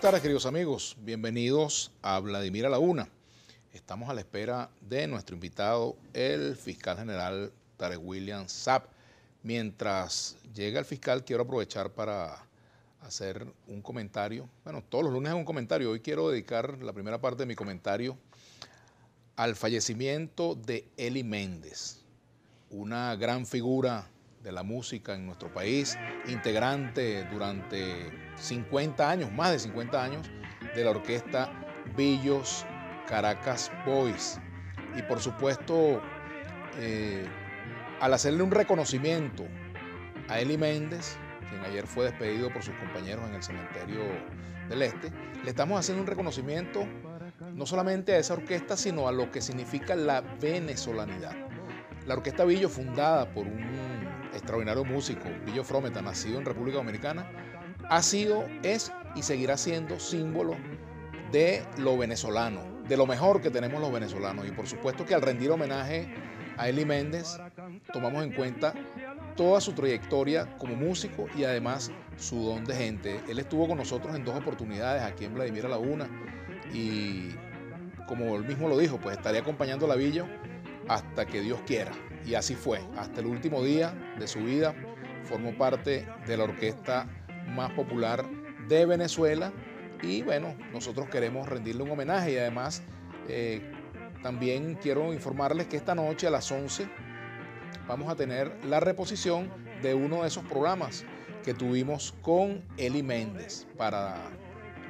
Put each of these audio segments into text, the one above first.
Buenas tardes, queridos amigos. Bienvenidos a Vladimir a la Estamos a la espera de nuestro invitado, el fiscal general Tarek William Saab. Mientras llega el fiscal, quiero aprovechar para hacer un comentario. Bueno, todos los lunes es un comentario. Hoy quiero dedicar la primera parte de mi comentario al fallecimiento de Eli Méndez, una gran figura de la música en nuestro país, integrante durante 50 años, más de 50 años, de la orquesta Villos Caracas Boys. Y por supuesto, eh, al hacerle un reconocimiento a Eli Méndez, quien ayer fue despedido por sus compañeros en el cementerio del Este, le estamos haciendo un reconocimiento no solamente a esa orquesta, sino a lo que significa la venezolanidad. La orquesta Villo, fundada por un extraordinario músico, Billo Frometa, nacido en República Dominicana, ha sido, es y seguirá siendo símbolo de lo venezolano, de lo mejor que tenemos los venezolanos. Y por supuesto que al rendir homenaje a Eli Méndez, tomamos en cuenta toda su trayectoria como músico y además su don de gente. Él estuvo con nosotros en dos oportunidades aquí en Vladimir Laguna, y como él mismo lo dijo, pues estaré acompañando a Billo hasta que Dios quiera y así fue. Hasta el último día de su vida formó parte de la orquesta más popular de Venezuela y bueno, nosotros queremos rendirle un homenaje y además eh, también quiero informarles que esta noche a las 11 vamos a tener la reposición de uno de esos programas que tuvimos con Eli Méndez para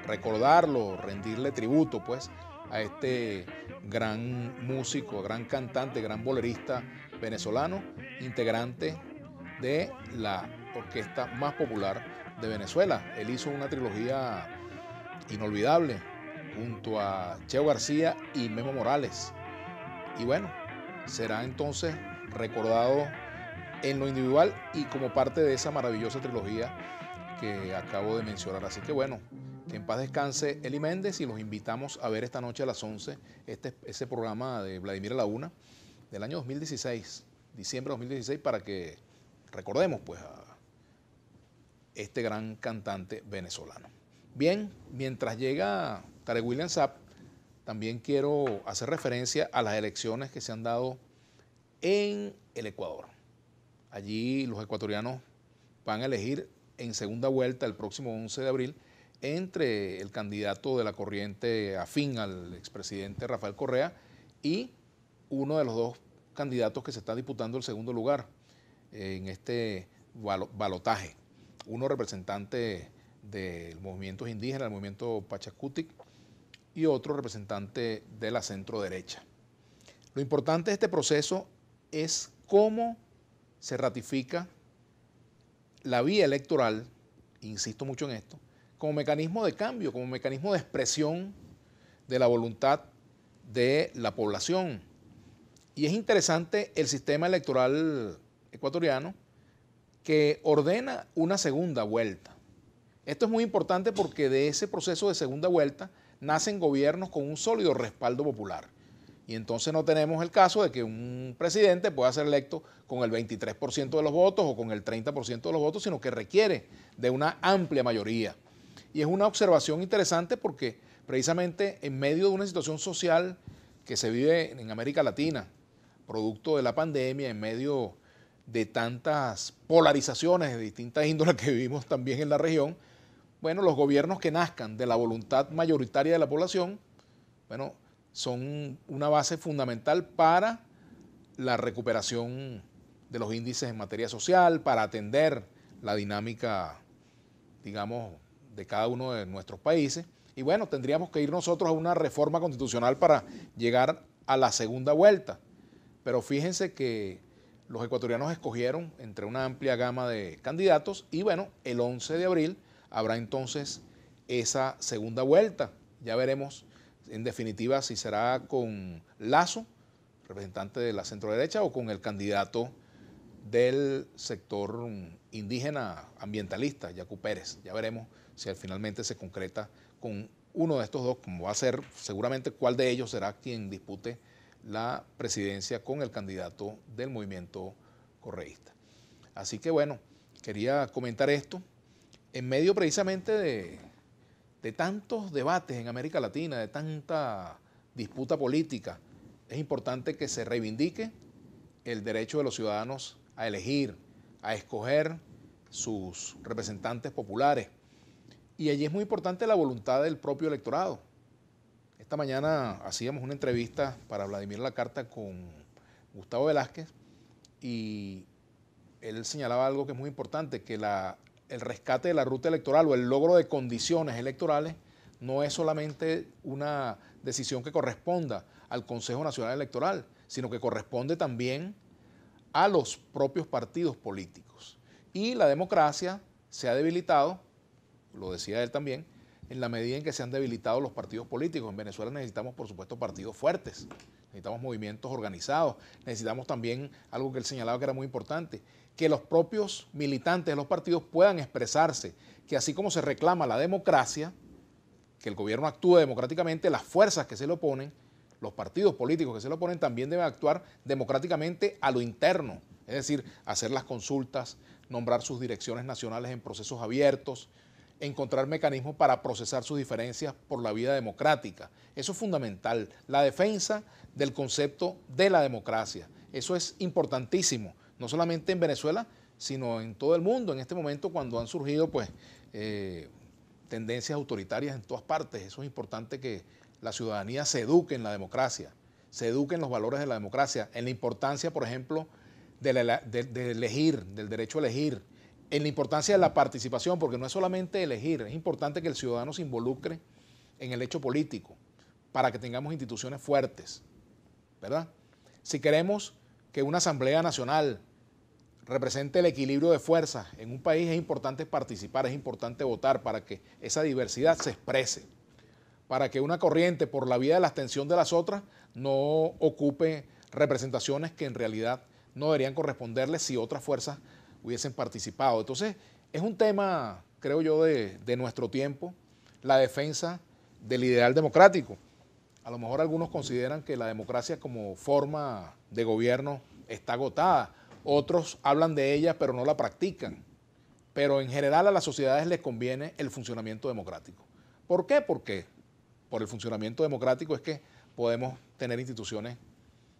recordarlo, rendirle tributo pues a este gran músico, gran cantante, gran bolerista venezolano, integrante de la orquesta más popular de Venezuela. Él hizo una trilogía inolvidable junto a Cheo García y Memo Morales. Y bueno, será entonces recordado en lo individual y como parte de esa maravillosa trilogía que acabo de mencionar. Así que bueno, que en paz descanse Eli Méndez y los invitamos a ver esta noche a las 11 este, ese programa de Vladimir Laguna del año 2016, diciembre de 2016, para que recordemos pues a este gran cantante venezolano. Bien, mientras llega Tarek William Sapp, también quiero hacer referencia a las elecciones que se han dado en el Ecuador. Allí los ecuatorianos van a elegir en segunda vuelta el próximo 11 de abril entre el candidato de la corriente afín al expresidente Rafael Correa y uno de los dos candidatos que se está disputando el segundo lugar en este balotaje. Uno representante del movimiento indígena, el movimiento Pachacutic, y otro representante de la centro derecha. Lo importante de este proceso es cómo se ratifica la vía electoral, insisto mucho en esto, como mecanismo de cambio, como mecanismo de expresión de la voluntad de la población. Y es interesante el sistema electoral ecuatoriano que ordena una segunda vuelta. Esto es muy importante porque de ese proceso de segunda vuelta nacen gobiernos con un sólido respaldo popular. Y entonces no tenemos el caso de que un presidente pueda ser electo con el 23% de los votos o con el 30% de los votos, sino que requiere de una amplia mayoría y es una observación interesante porque precisamente en medio de una situación social que se vive en América Latina, producto de la pandemia, en medio de tantas polarizaciones de distintas índolas que vivimos también en la región, bueno, los gobiernos que nazcan de la voluntad mayoritaria de la población, bueno, son una base fundamental para la recuperación de los índices en materia social, para atender la dinámica, digamos, de cada uno de nuestros países. Y bueno, tendríamos que ir nosotros a una reforma constitucional para llegar a la segunda vuelta. Pero fíjense que los ecuatorianos escogieron entre una amplia gama de candidatos y bueno, el 11 de abril habrá entonces esa segunda vuelta. Ya veremos en definitiva si será con Lazo, representante de la centro derecha, o con el candidato del sector indígena ambientalista, Yacu Pérez. Ya veremos si finalmente se concreta con uno de estos dos, como va a ser seguramente cuál de ellos será quien dispute la presidencia con el candidato del movimiento correísta. Así que bueno, quería comentar esto en medio precisamente de, de tantos debates en América Latina, de tanta disputa política. Es importante que se reivindique el derecho de los ciudadanos a elegir, a escoger sus representantes populares y allí es muy importante la voluntad del propio electorado. Esta mañana hacíamos una entrevista para Vladimir La Carta con Gustavo Velázquez y él señalaba algo que es muy importante, que el rescate de la ruta electoral o el logro de condiciones electorales no es solamente una decisión que corresponda al Consejo Nacional Electoral, sino que corresponde también a los propios partidos políticos. Y la democracia se ha debilitado lo decía él también, en la medida en que se han debilitado los partidos políticos. En Venezuela necesitamos, por supuesto, partidos fuertes, necesitamos movimientos organizados, necesitamos también algo que él señalaba que era muy importante, que los propios militantes de los partidos puedan expresarse, que así como se reclama la democracia, que el gobierno actúe democráticamente, las fuerzas que se le oponen, los partidos políticos que se le oponen también deben actuar democráticamente a lo interno, es decir, hacer las consultas, nombrar sus direcciones nacionales en procesos abiertos, encontrar mecanismos para procesar sus diferencias por la vida democrática. Eso es fundamental, la defensa del concepto de la democracia. Eso es importantísimo, no solamente en Venezuela, sino en todo el mundo en este momento cuando han surgido pues eh, tendencias autoritarias en todas partes. Eso es importante que la ciudadanía se eduque en la democracia, se eduque en los valores de la democracia, en la importancia, por ejemplo, de, elegir, del derecho a elegir, en la importancia de la participación, porque no es solamente elegir, es importante que el ciudadano se involucre en el hecho político para que tengamos instituciones fuertes, ¿verdad? Si queremos que una Asamblea Nacional represente el equilibrio de fuerzas en un país, es importante participar, es importante votar para que esa diversidad se exprese, para que una corriente por la vía de la extensión de las otras no ocupe representaciones que en realidad no deberían corresponderle si otras fuerzas hubiesen participado. Entonces, es un tema, creo yo, de, nuestro tiempo, la defensa del ideal democrático. A lo mejor algunos consideran que la democracia como forma de gobierno está agotada, otros hablan de ella pero no la practican. Pero en general a las sociedades les conviene el funcionamiento democrático. ¿Por qué? Porque por el funcionamiento democrático es que podemos tener instituciones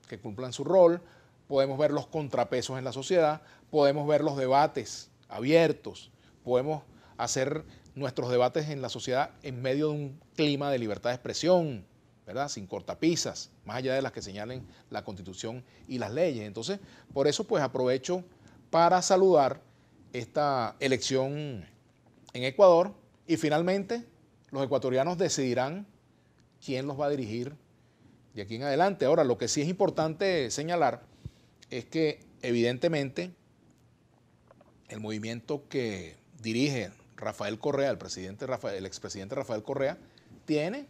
que cumplan su rol, podemos ver los contrapesos en la sociedad, podemos ver los debates abiertos, podemos hacer nuestros debates en la sociedad en medio de un clima de libertad de expresión, ¿verdad? Sin cortapisas, más allá de las que señalen la Constitución y las leyes. Entonces, por eso pues aprovecho para saludar esta elección en Ecuador y finalmente los ecuatorianos decidirán quién los va a dirigir de aquí en adelante. Ahora, lo que sí es importante señalar es que evidentemente el movimiento que dirige Rafael Correa, el, presidente Rafael, el expresidente Rafael Correa, tiene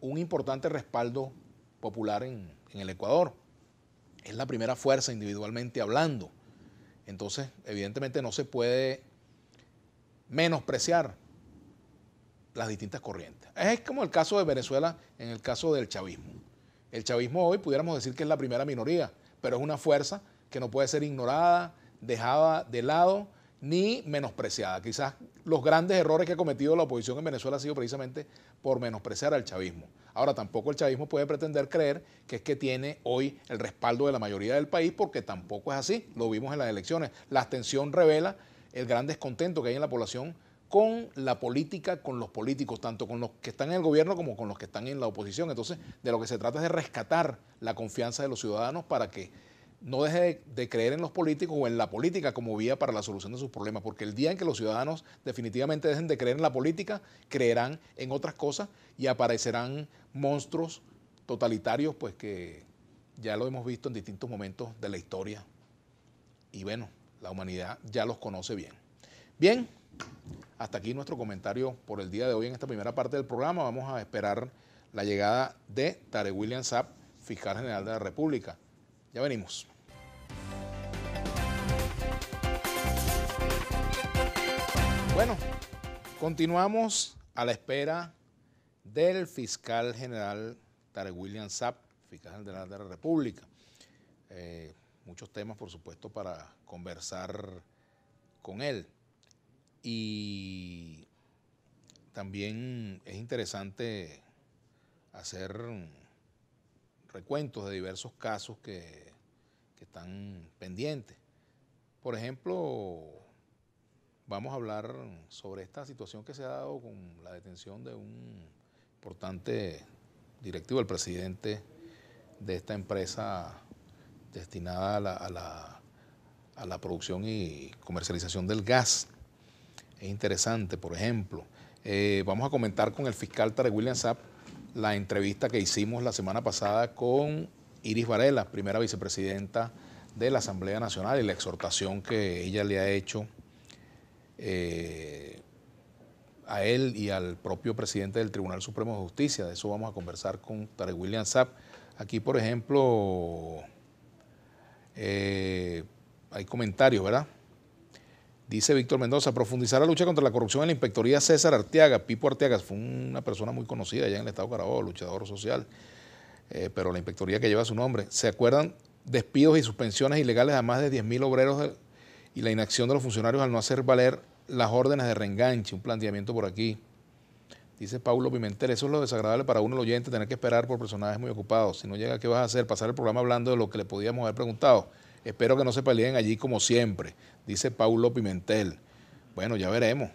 un importante respaldo popular en el Ecuador. Es la primera fuerza individualmente hablando. Entonces, evidentemente no se puede menospreciar las distintas corrientes. Es como el caso de Venezuela en el caso del chavismo. El chavismo hoy pudiéramos decir que es la primera minoría pero es una fuerza que no puede ser ignorada, dejada de lado ni menospreciada. Quizás los grandes errores que ha cometido la oposición en Venezuela ha sido precisamente por menospreciar al chavismo. Ahora, tampoco el chavismo puede pretender creer que es que tiene hoy el respaldo de la mayoría del país, porque tampoco es así. Lo vimos en las elecciones. La abstención revela el gran descontento que hay en la población con la política, con los políticos, tanto con los que están en el gobierno como con los que están en la oposición. Entonces, de lo que se trata es de rescatar la confianza de los ciudadanos para que no deje de, de, creer en los políticos o en la política como vía para la solución de sus problemas, porque el día en que los ciudadanos definitivamente dejen de creer en la política, creerán en otras cosas y aparecerán monstruos totalitarios, pues que ya lo hemos visto en distintos momentos de la historia. Y bueno, la humanidad ya los conoce bien. Bien, hasta aquí nuestro comentario por el día de hoy en esta primera parte del programa. Vamos a esperar la llegada de Tare William Sapp, fiscal general de la República. Ya venimos. Bueno, continuamos a la espera del fiscal general Tare William Sapp, fiscal general de la República. Eh, muchos temas, por supuesto, para conversar con él. Y también es interesante hacer recuentos de diversos casos que, están pendientes. Por ejemplo, vamos a hablar sobre esta situación que se ha dado con la detención de un importante directivo, el presidente de esta empresa destinada a la producción y comercialización del gas es interesante. Por ejemplo, eh, vamos a comentar con el fiscal Tarek William Sapp la entrevista que hicimos la semana pasada con Iris Varela, primera vicepresidenta de la Asamblea Nacional, y la exhortación que ella le ha hecho eh, a él y al propio presidente del Tribunal Supremo de Justicia. De eso vamos a conversar con Tarek William Sapp. Aquí, por ejemplo, eh, hay comentarios, ¿verdad? Dice Víctor Mendoza, profundizar la lucha contra la corrupción en la Inspectoría César Arteaga. Pipo Arteaga fue una persona muy conocida allá en el Estado Carabobo, luchador social, eh, pero la Inspectoría que lleva su nombre. ¿Se acuerdan despidos y suspensiones ilegales a más de 10.000 obreros y la inacción de los funcionarios al no hacer valer las órdenes de reenganche? Un planteamiento por aquí. Dice Paulo Pimentel, eso es lo desagradable para uno el oyente, tener que esperar por personajes muy ocupados. Si no llega, ¿qué vas a hacer? Pasar el programa hablando de lo que le podíamos haber preguntado. Espero que no se peleen allí como siempre, dice Paulo Pimentel. Bueno, ya veremos.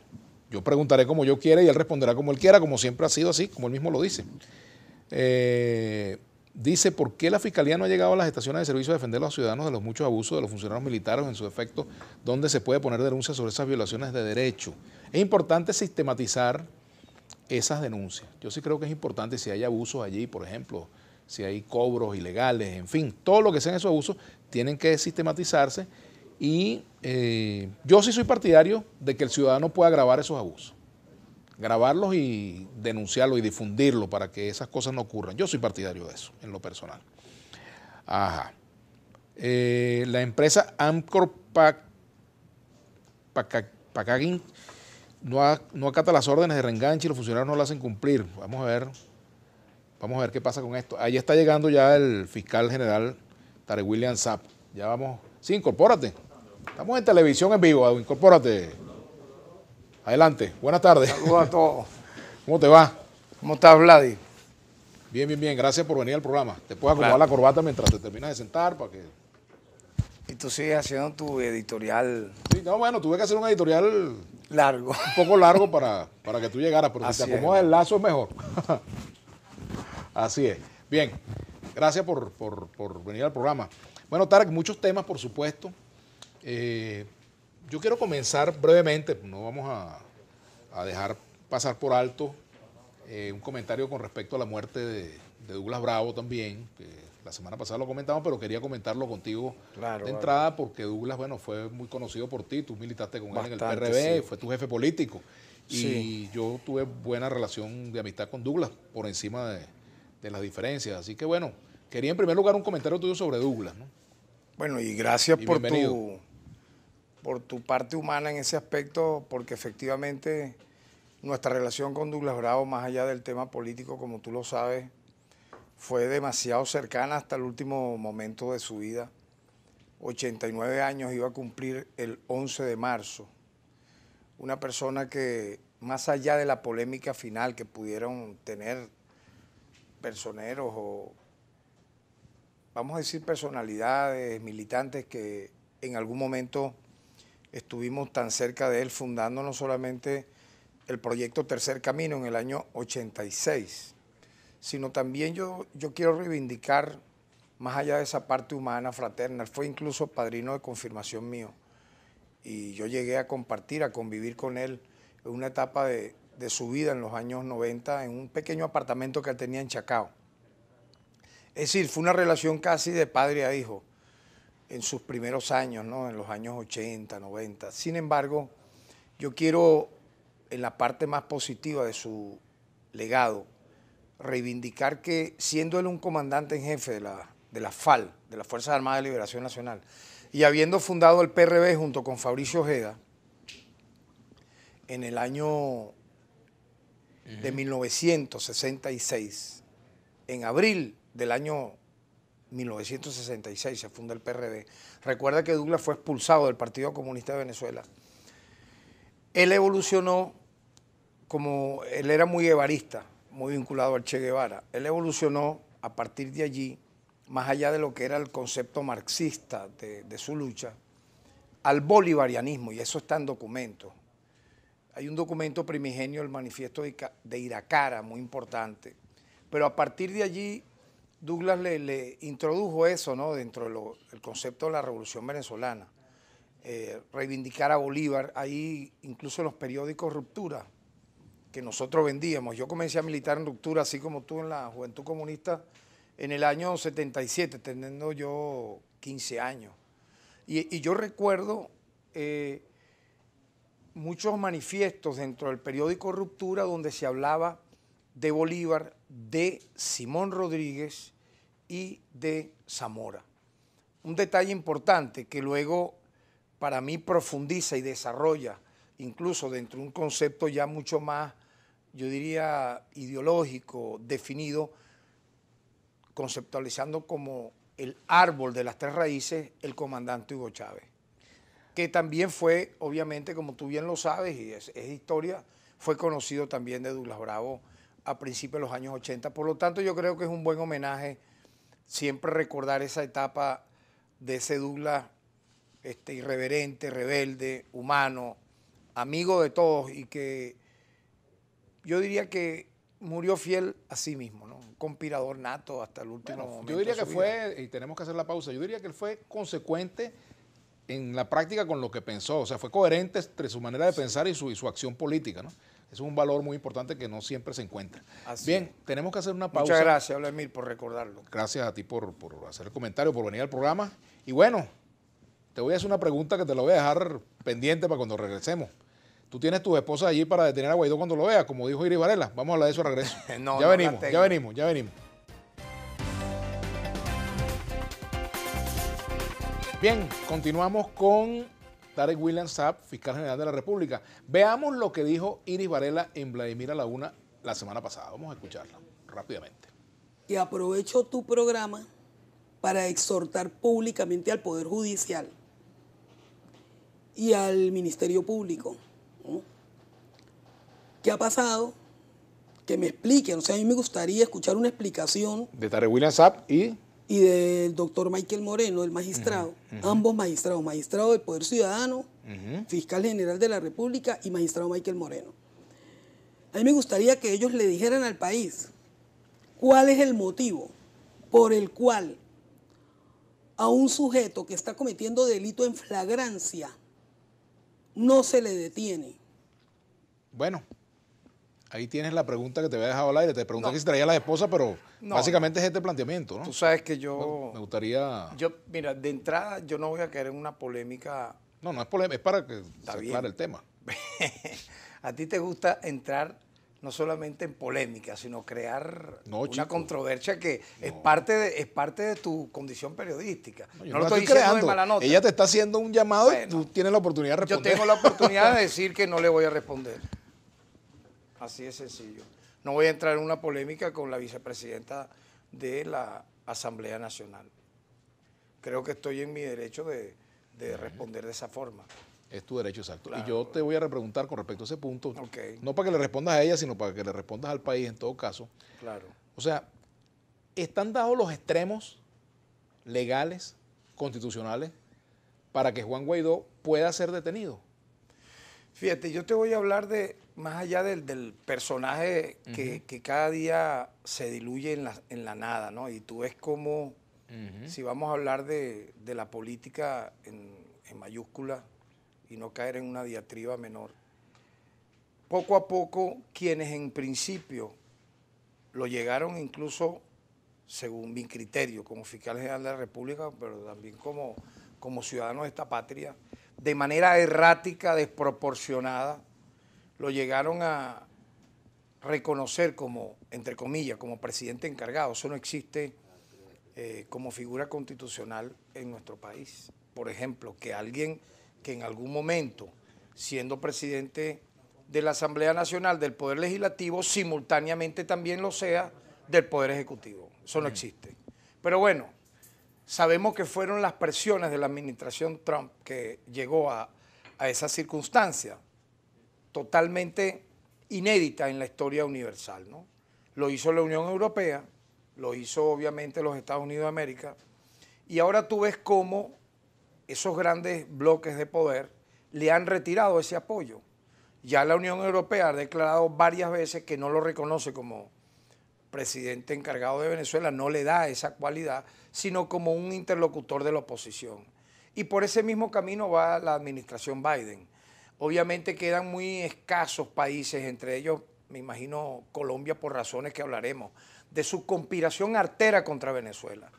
Yo preguntaré como yo quiera y él responderá como él quiera, como siempre ha sido así, como él mismo lo dice. Eh, dice, ¿por qué la Fiscalía no ha llegado a las estaciones de servicio a defender a los ciudadanos de los muchos abusos de los funcionarios militares en su efecto? donde se puede poner denuncias sobre esas violaciones de derecho? Es importante sistematizar esas denuncias. Yo sí creo que es importante si hay abusos allí, por ejemplo, si hay cobros ilegales, en fin, todo lo que sean esos abusos, tienen que sistematizarse y eh, yo sí soy partidario de que el ciudadano pueda grabar esos abusos, grabarlos y denunciarlos y difundirlos para que esas cosas no ocurran. Yo soy partidario de eso, en lo personal. Ajá. Eh, la empresa Amcor Pacagin no, no, acata las órdenes de reenganche y los funcionarios no las hacen cumplir. Vamos a ver, vamos a ver qué pasa con esto. Ahí está llegando ya el fiscal general Tarek William Zap. Ya vamos. Sí, incorpórate. Estamos en televisión en vivo, incorpórate. Adelante, buenas tardes. Saludos a todos. ¿Cómo te va? ¿Cómo estás, Vladi? Bien, bien, bien. Gracias por venir al programa. Te puedo acomodar la corbata mientras te terminas de sentar para que... Y tú sigues haciendo tu editorial. Sí, no, bueno, tuve que hacer un editorial... Largo. Un poco largo para, para que tú llegaras, porque si te acomodas el lazo es mejor. Así es. Bien, Gracias por, venir al programa. Bueno, Tarek, muchos temas, por supuesto. Eh, yo quiero comenzar brevemente, no vamos a, dejar pasar por alto eh, un comentario con respecto a la muerte de, Douglas Bravo también, la semana pasada lo comentamos, pero quería comentarlo contigo de entrada porque Douglas, bueno, fue muy conocido por ti, tú militaste con él en el PRB, fue tu jefe político. Y yo tuve buena relación de amistad con Douglas por encima de las diferencias. Así que bueno, Quería en primer lugar un comentario tuyo sobre Douglas. Bueno, y gracias por, tu, por tu parte humana en ese aspecto, porque efectivamente nuestra relación con Douglas Bravo, más allá del tema político, como tú lo sabes, fue demasiado cercana hasta el último momento de su vida. 89 años iba a cumplir el 11 de marzo. Una persona que, más allá de la polémica final que pudieron tener personeros o vamos a decir, personalidades, militantes que en algún momento estuvimos tan cerca de él, fundando no solamente el proyecto Tercer Camino en el año 86, sino también yo, yo quiero reivindicar, más allá de esa parte humana, fraterna, fue incluso padrino de confirmación mío. Y yo llegué a compartir, a convivir con él en una etapa de, su vida en los años 90 en un pequeño apartamento que tenía en Chacao. Es decir, fue una relación casi de padre a hijo en sus primeros años, ¿no? en los años 80, 90. Sin embargo, yo quiero, en la parte más positiva de su legado, reivindicar que siendo él un comandante en jefe de la, de la FAL, de las Fuerzas Armadas de Liberación Nacional, y habiendo fundado el PRB junto con Fabricio Ojeda, en el año de 1966, en abril del año 1966 se funda el PRD. Recuerda que Douglas fue expulsado del Partido Comunista de Venezuela. Él evolucionó como él era muy evarista, muy vinculado al Che Guevara. Él evolucionó a partir de allí, más allá de lo que era el concepto marxista de, su lucha, al bolivarianismo, y eso está en documentos. Hay un documento primigenio, el manifiesto de Iracara, muy importante. Pero a partir de allí Douglas le, introdujo eso ¿no? dentro del concepto de la revolución venezolana. Eh, reivindicar a Bolívar, ahí incluso los periódicos Ruptura, que nosotros vendíamos. Yo comencé a militar en Ruptura, así como tú en la Juventud Comunista, en el año 77, teniendo yo 15 años. Y, yo recuerdo eh, muchos manifiestos dentro del periódico Ruptura donde se hablaba de Bolívar, de Simón Rodríguez y de Zamora. Un detalle importante que luego para mí profundiza y desarrolla, incluso dentro de un concepto ya mucho más, yo diría, ideológico, definido, conceptualizando como el árbol de las tres raíces, el comandante Hugo Chávez, que también fue, obviamente, como tú bien lo sabes, y es, historia, fue conocido también de Douglas Bravo a principios de los años 80. Por lo tanto, yo creo que es un buen homenaje siempre recordar esa etapa de ese Douglas este, irreverente, rebelde, humano, amigo de todos y que yo diría que murió fiel a sí mismo, ¿no? Un conspirador nato hasta el último momento. Yo diría que fue, y tenemos que hacer la pausa, yo diría que él fue consecuente en la práctica con lo que pensó, o sea, fue coherente entre su manera de pensar y su, y su acción política, ¿no? es un valor muy importante que no siempre se encuentra. Bien, tenemos que hacer una pausa. Muchas gracias, Vladimir, por recordarlo. Gracias a ti por, hacer el comentario, por venir al programa. Y bueno, te voy a hacer una pregunta que te la voy a dejar pendiente para cuando regresemos. Tú tienes tu esposa allí para detener a Guaidó cuando lo vea, como dijo Iris Varela. Vamos a hablar de eso al regreso. ya venimos, ya venimos, ya venimos. Bien, continuamos con Tarek William Saab, fiscal general de la República. Veamos lo que dijo Iris Varela en Vladimir a la semana pasada. Vamos a escucharlo rápidamente. Y aprovecho tu programa para exhortar públicamente al Poder Judicial y al Ministerio Público. ¿Qué ha pasado? Que me expliquen. O sea, a mí me gustaría escuchar una explicación. De Tarek William Saab y y del doctor Michael Moreno, el magistrado, ambos magistrados, magistrado del Poder Ciudadano, fiscal general de la República y magistrado Michael Moreno. A mí me gustaría que ellos le dijeran al país cuál es el motivo por el cual a un sujeto que está cometiendo delito en flagrancia no se le detiene. Bueno, ahí tienes la pregunta que te había dejado al aire. Te pregunté que si traía la esposa, pero básicamente es este planteamiento, ¿no? Tú sabes que yo. me gustaría. Yo, mira, de entrada, yo no voy a caer en una polémica. No, no es polémica, es para que el tema. a ti te gusta entrar no solamente en polémica, sino crear una controversia que es, parte de, es parte de tu condición periodística. No, lo estoy, creando. diciendo de mala nota. Ella te está haciendo un llamado y tú tienes la oportunidad de responder. Yo tengo la oportunidad de decir que no le voy a responder. Así de sencillo. No voy a entrar en una polémica con la vicepresidenta de la Asamblea Nacional. Creo que estoy en mi derecho de, responder de esa forma. Es tu derecho exacto. Y yo te voy a repreguntar con respecto a ese punto. No para que le respondas a ella, sino para que le respondas al país en todo caso. Claro. O sea, ¿están dados los extremos legales, constitucionales, para que Juan Guaidó pueda ser detenido? Fíjate, yo te voy a hablar de más allá del, personaje que, cada día se diluye en la, nada, ¿no? Y tú ves como, si vamos a hablar de, la política en, mayúscula y no caer en una diatriba menor, poco a poco quienes en principio lo llegaron incluso, según mi criterio, como fiscal general de la República, pero también como, como de esta patria, de manera errática, desproporcionada, lo llegaron a reconocer como, entre comillas, como presidente encargado. Eso no existe eh, como figura constitucional en nuestro país. Por ejemplo, que alguien que en algún momento, siendo presidente de la Asamblea Nacional del Poder Legislativo, simultáneamente también lo sea del Poder Ejecutivo. Eso no existe. Pero bueno, sabemos que fueron las presiones de la administración Trump que llegó a, a esa circunstancia totalmente inédita en la historia universal. ¿no? Lo hizo la Unión Europea, lo hizo obviamente los Estados Unidos de América, y ahora tú ves cómo esos grandes bloques de poder le han retirado ese apoyo. Ya la Unión Europea ha declarado varias veces que no lo reconoce como presidente encargado de Venezuela, no le da esa cualidad, sino como un interlocutor de la oposición. Y por ese mismo camino va la administración Biden. Obviamente quedan muy escasos países, entre ellos, me imagino, Colombia, por razones que hablaremos, de su conspiración artera contra Venezuela.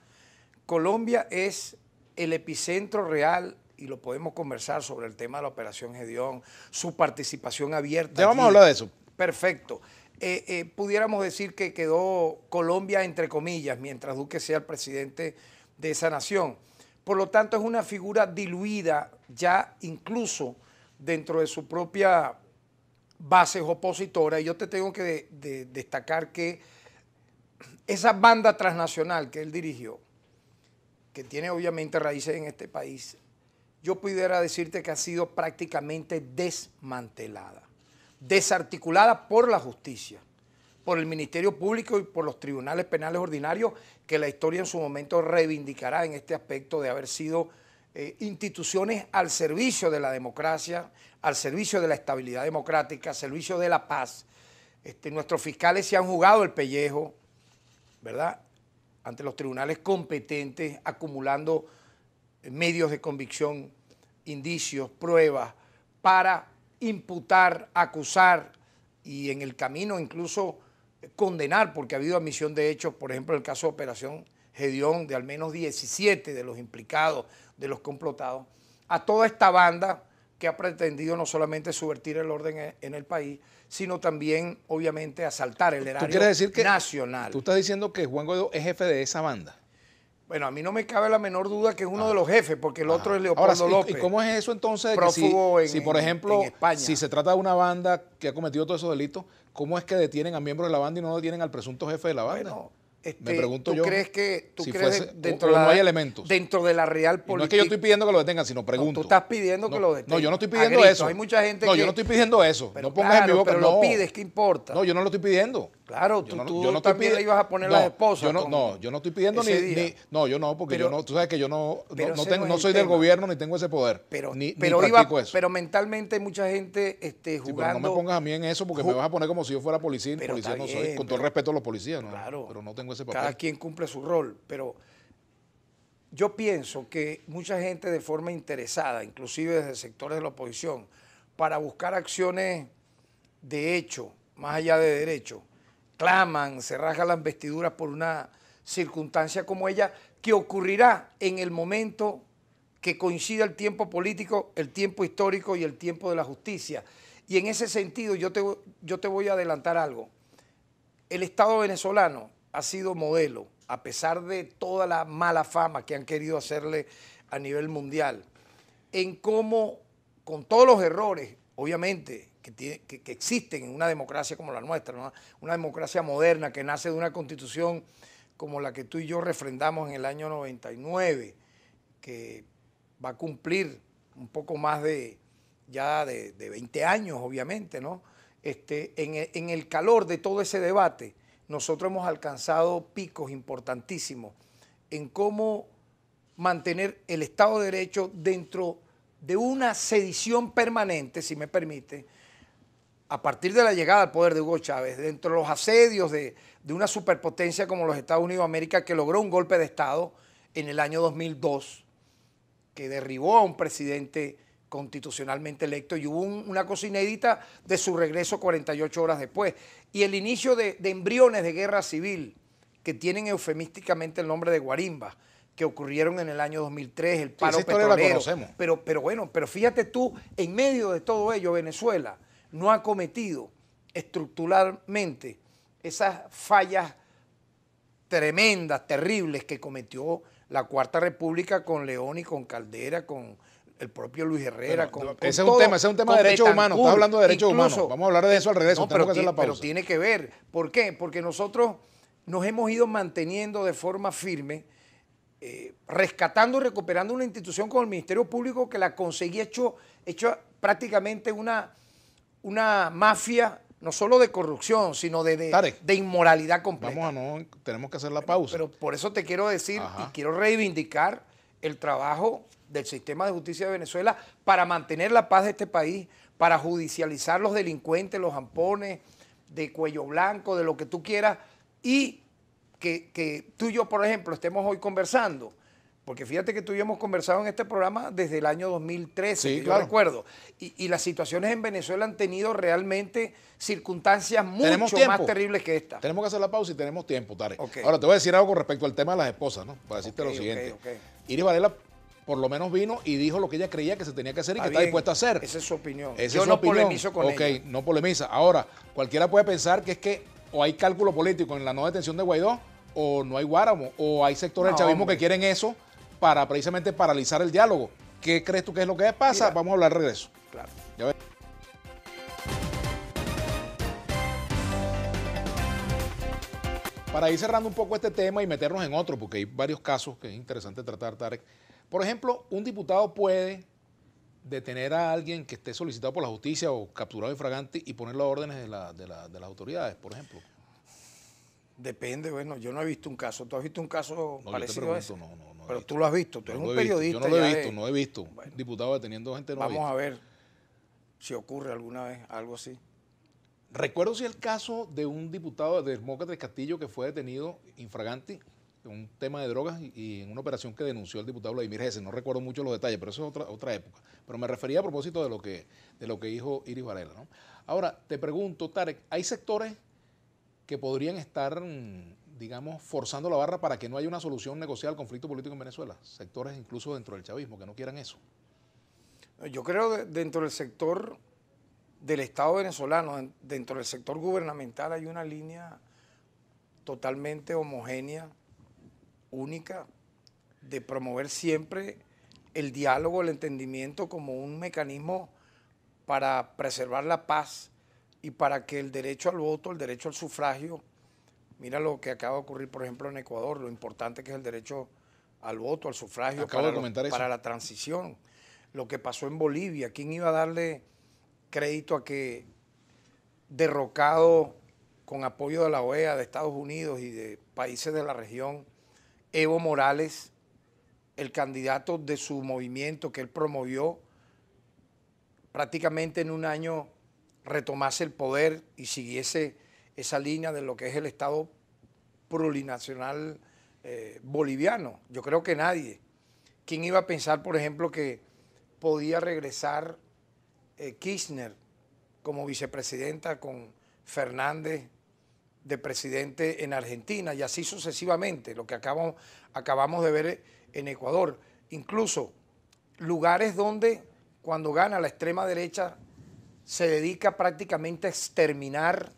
Colombia es el epicentro real y lo podemos conversar sobre el tema de la operación Gedeón, su participación abierta. Ya vamos a hablar de eso. Perfecto. Eh, eh, pudiéramos decir que quedó Colombia entre comillas, mientras Duque sea el presidente de esa nación. Por lo tanto, es una figura diluida ya incluso dentro de su propia base opositora. Y yo te tengo que destacar que esa banda transnacional que él dirigió, que tiene obviamente raíces en este país, yo pudiera decirte que ha sido prácticamente desmantelada, desarticulada por la justicia, por el Ministerio Público y por los tribunales penales ordinarios, que la historia en su momento reivindicará en este aspecto de haber sido eh, instituciones al servicio de la democracia, al servicio de la estabilidad democrática, al servicio de la paz. Este, nuestros fiscales se han jugado el pellejo, ¿verdad?, ante los tribunales competentes, acumulando medios de convicción, indicios, pruebas, para imputar, acusar y en el camino incluso condenar, porque ha habido admisión de hechos, por ejemplo, en el caso de Operación Gedeón, de al menos 17 de los implicados, de los complotados, a toda esta banda que ha pretendido no solamente subvertir el orden e-, en el país, sino también, obviamente, asaltar el erario decir que nacional. Tú estás diciendo que Juan Guaidó es jefe de esa banda. Bueno, a mí no me cabe la menor duda que es uno ah. de los jefes, porque el ah. otro es Leopoldo Ahora, López. ¿Y cómo es eso entonces? si, por ejemplo, si se trata de una banda que ha cometido todos esos delitos, ¿cómo es que detienen a miembros de la banda y no detienen al presunto jefe de la banda? me este, pregunto ¿tú yo. crees que tú crees que dentro, de la, dentro de la real política? no es que yo estoy pidiendo que lo detengan, sino pregunto. No, tú estás pidiendo que lo detengan. No, yo no estoy pidiendo eso. Hay mucha gente no, yo no estoy pidiendo eso. no pongas en mi boca. Pero lo pides, ¿qué importa? No, yo no lo estoy pidiendo. Claro, tú, yo no, tú le ibas a poner los esposos. Yo no, no, yo no estoy pidiendo ni, ni, No, yo no, porque yo no. Tú sabes que yo no, no, soy del gobierno ni tengo ese poder. Pero, ni, pero eso. Pero mentalmente hay mucha gente jugando. Este, pero no me pongas a mí en eso porque me vas a poner como si yo fuera policía. Policía no soy. Con todo respeto a los policías, ¿no? Claro. Pero no tengo cada quien cumple su rol, pero yo pienso que mucha gente de forma interesada, inclusive desde sectores de la oposición, para buscar acciones de hecho, más allá de derecho, claman, se rasgan las vestiduras por una circunstancia como ella, que ocurrirá en el momento que coincida el tiempo político, el tiempo histórico y el tiempo de la justicia. Y en ese sentido yo te, yo te voy a adelantar algo. El Estado venezolano ha sido modelo, a pesar de toda la mala fama que han querido hacerle a nivel mundial, en cómo, con todos los errores, obviamente, que, existen en una democracia como la nuestra, una democracia moderna que nace de una constitución como la que tú y yo refrendamos en el año 99, que va a cumplir un poco más de, ya de, 20 años, obviamente, ¿no? Este, en el calor de todo ese debate, nosotros hemos alcanzado picos importantísimos en cómo mantener el Estado de Derecho dentro de una sedición permanente, si me permite, a partir de la llegada al poder de Hugo Chávez, dentro de los asedios de, una superpotencia como los Estados Unidos de América, que logró un golpe de Estado en el año 2002, que derribó a un presidente constitucionalmente electo y hubo una cosa inédita de su regreso 48 horas después. Y el inicio de, embriones de guerra civil, que tienen eufemísticamente el nombre de guarimba, que ocurrieron en el año 2003, el paro petrolero. Pero, pero bueno, pero fíjate tú, en medio de todo ello, Venezuela no ha cometido estructuralmente esas fallas tremendas, terribles que cometió la Cuarta República con León y con Caldera, con el propio Luis Herrera. ese, es un tema, ese es un tema de derechos humanos. Estás hablando de derechos humanos. Vamos a hablar de eso al regreso. pero, que hacer la pausa. pero tiene que ver. ¿Por qué? Porque nosotros nos hemos ido manteniendo de forma firme, eh, rescatando y recuperando una institución con el Ministerio Público que la conseguía hecho, hecho prácticamente una, una mafia no solo de corrupción, sino de, de, inmoralidad completa. Vamos a no, tenemos que hacer la pausa. Pero, por eso te quiero decir y quiero reivindicar el trabajo del sistema de justicia de Venezuela para mantener la paz de este país, para judicializar los delincuentes, los ampones, de cuello blanco, de lo que tú quieras, y que, tú y yo, por ejemplo, estemos hoy conversando. Porque fíjate que tú y yo hemos conversado en este programa desde el año 2013, yo recuerdo. Y, y, las situaciones en Venezuela han tenido realmente circunstancias mucho más terribles que esta. Tenemos que hacer la pausa y tenemos tiempo, Tarek. Ahora te voy a decir algo con respecto al tema de las esposas, ¿no? Para decirte lo siguiente. Iris Varela por lo menos vino y dijo lo que ella creía que se tenía que hacer y que está dispuesta a hacer. Esa es su opinión. Esa Yo no polemizo con Ok, no polemiza. Ahora, cualquiera puede pensar que es que o hay cálculo político en la no detención de Guaidó o no hay Guáramo o hay sectores del chavismo que quieren eso para precisamente paralizar el diálogo. ¿Qué crees tú que es lo que pasa? Vamos a hablar de regreso. Claro. Ya ves. Para ir cerrando un poco este tema y meternos en otro, porque hay varios casos que es interesante tratar, Tarek. Por ejemplo, un diputado puede detener a alguien que esté solicitado por la justicia o capturado infragante y ponerlo a órdenes de, las autoridades, por ejemplo. Depende, bueno, yo no he visto un caso. ¿Tú has visto un caso parecido a Pero tú lo has visto, tú eres un periodista. Yo no lo he visto, no he visto. diputado deteniendo gente no Vamos a ver si ocurre alguna vez algo así. Recuerdo si el caso de un diputado de del Castillo que fue detenido infragante un tema de drogas y, en una operación que denunció el diputado Vladimir Gese. No recuerdo mucho los detalles, pero eso es otra, otra época. Pero me refería a propósito de lo que, de lo que dijo Iris Varela. ¿no? Ahora, te pregunto, Tarek, ¿hay sectores que podrían estar, mm, digamos, forzando la barra para que no haya una solución negociada al conflicto político en Venezuela? Sectores incluso dentro del chavismo que no quieran eso. Yo creo que dentro del sector del Estado venezolano, dentro del sector gubernamental, hay una línea totalmente homogénea única de promover siempre el diálogo, el entendimiento como un mecanismo para preservar la paz y para que el derecho al voto, el derecho al sufragio, mira lo que acaba de ocurrir, por ejemplo, en Ecuador, lo importante que es el derecho al voto, al sufragio, para la transición, lo que pasó en Bolivia, ¿quién iba a darle crédito a que derrocado con apoyo de la OEA, de Estados Unidos y de países de la región, Evo Morales, el candidato de su movimiento que él promovió, prácticamente en un año retomase el poder y siguiese esa línea de lo que es el Estado plurinacional eh, boliviano. Yo creo que nadie. ¿Quién iba a pensar, por ejemplo, que podía regresar eh, Kirchner como vicepresidenta con Fernández de presidente en Argentina y así sucesivamente, lo que acabamos, acabamos de ver en Ecuador. Incluso lugares donde cuando gana la extrema derecha se dedica prácticamente a exterminar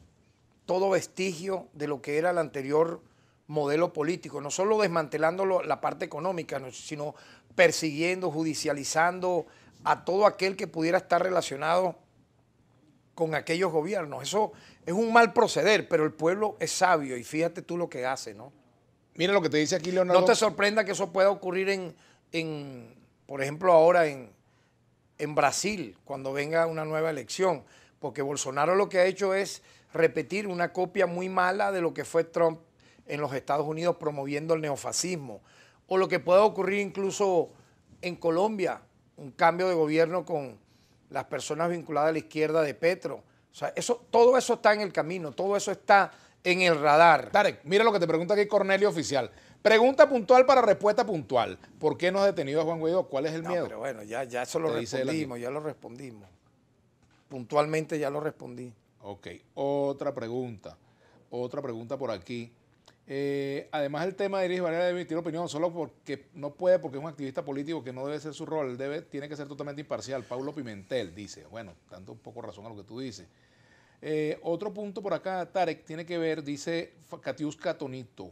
todo vestigio de lo que era el anterior modelo político, no solo desmantelando la parte económica, sino persiguiendo, judicializando a todo aquel que pudiera estar relacionado con aquellos gobiernos. Eso es un mal proceder, pero el pueblo es sabio y fíjate tú lo que hace, ¿no? Mira lo que te dice aquí Leonardo. No te sorprenda que eso pueda ocurrir en, en por ejemplo, ahora en, en Brasil, cuando venga una nueva elección, porque Bolsonaro lo que ha hecho es repetir una copia muy mala de lo que fue Trump en los Estados Unidos promoviendo el neofascismo, o lo que pueda ocurrir incluso en Colombia, un cambio de gobierno con las personas vinculadas a la izquierda de Petro, o sea, eso, todo eso está en el camino, todo eso está en el radar. Tarek, mira lo que te pregunta aquí Cornelio Oficial. Pregunta puntual para respuesta puntual. ¿Por qué no ha detenido a Juan Guaidó? ¿Cuál es el miedo? Pero bueno, ya, ya eso lo respondimos, ya lo respondimos. Puntualmente ya lo respondí. Ok, otra pregunta. Otra pregunta por aquí. Eh, además, el tema de Iris Varela debe emitir opinión solo porque no puede, porque es un activista político que no debe ser su rol, debe, tiene que ser totalmente imparcial. Paulo Pimentel dice, bueno, dando un poco razón a lo que tú dices. Eh, otro punto por acá, Tarek, tiene que ver, dice Katiuska Tonito.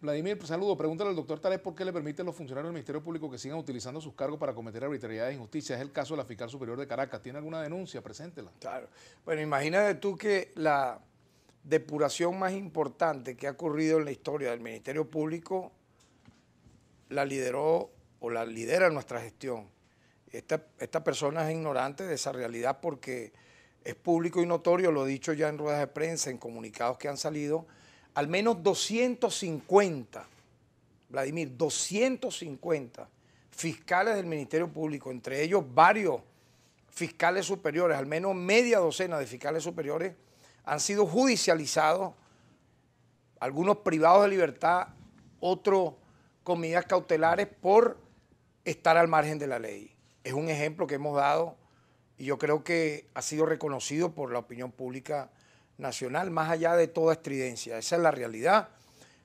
Vladimir, saludo. Pregúntale al doctor Tarek por qué le permite a los funcionarios del Ministerio Público que sigan utilizando sus cargos para cometer arbitrariedades e injusticias. Es el caso de la fiscal superior de Caracas. ¿Tiene alguna denuncia? Preséntela. Claro. Bueno, imagínate tú que la depuración más importante que ha ocurrido en la historia del Ministerio Público la lideró o la lidera nuestra gestión. Esta, persona es ignorante de esa realidad porque es público y notorio, lo he dicho ya en ruedas de prensa, en comunicados que han salido, al menos 250, Vladimir, 250 fiscales del Ministerio Público, entre ellos varios fiscales superiores, al menos media docena de fiscales superiores, han sido judicializados, algunos privados de libertad, otros con medidas cautelares por estar al margen de la ley. Es un ejemplo que hemos dado y yo creo que ha sido reconocido por la opinión pública nacional, más allá de toda estridencia. Esa es la realidad.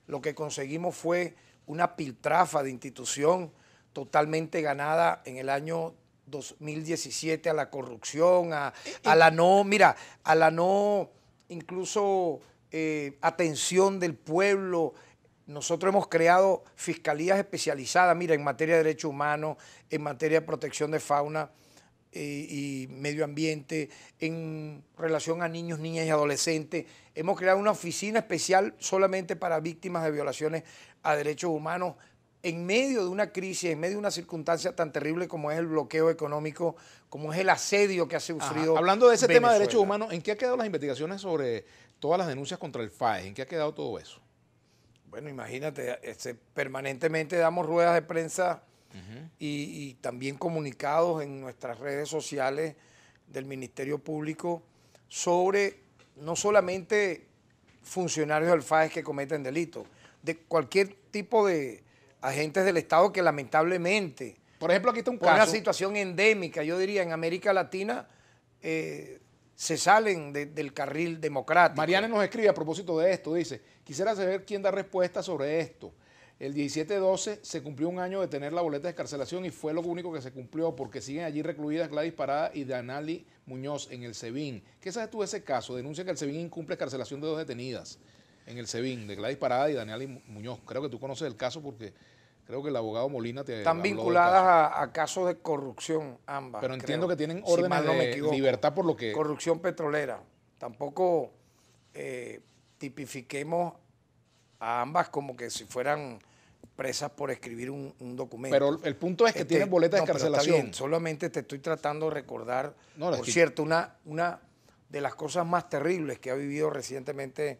Lo que conseguimos fue una piltrafa de institución totalmente ganada en el año 2017 a la corrupción, a, eh, a eh. la no, mira, a la no incluso eh, atención del pueblo. Nosotros hemos creado fiscalías especializadas, mira, en materia de derechos humanos, en materia de protección de fauna eh, y medio ambiente, en relación a niños, niñas y adolescentes. Hemos creado una oficina especial solamente para víctimas de violaciones a derechos humanos en medio de una crisis, en medio de una circunstancia tan terrible como es el bloqueo económico, como es el asedio que ha sufrido. Hablando de ese tema de derechos humanos, ¿en qué ha quedado las investigaciones sobre todas las denuncias contra el FAES? ¿En qué ha quedado todo eso? Bueno, imagínate, este, permanentemente damos ruedas de prensa y, y, también comunicados en nuestras redes sociales del Ministerio Público sobre no solamente funcionarios del FAES que cometen delitos, de cualquier tipo de agentes del Estado que lamentablemente... Por ejemplo, aquí está un caso. Una situación endémica, yo diría, en América Latina eh, se salen del carril democrático. Mariana nos escribe a propósito de esto, dice, quisiera saber quién da respuesta sobre esto. El 17-12 se cumplió un año de tener la boleta de escarcelación y fue lo único que se cumplió porque siguen allí recluidas Gladys Parada y Danali Muñoz en el SEBIN. ¿Qué sabes tú de ese caso? Denuncia que el SEBIN incumple escarcelación de dos detenidas en el SEBIN, de Gladys Parada y Daniel Muñoz. Creo que tú conoces el caso porque creo que el abogado Molina te. Están vinculadas a, casos de corrupción ambas. Pero entiendo que tienen órdenes de libertad por lo que. Corrupción petrolera. Tampoco eh, tipifiquemos a ambas como que si fueran presas por escribir un, documento. Pero el punto es que este, tienen boletas de no, bien, solamente te estoy tratando de recordar, por cierto, una, una de las cosas más terribles que ha vivido recientemente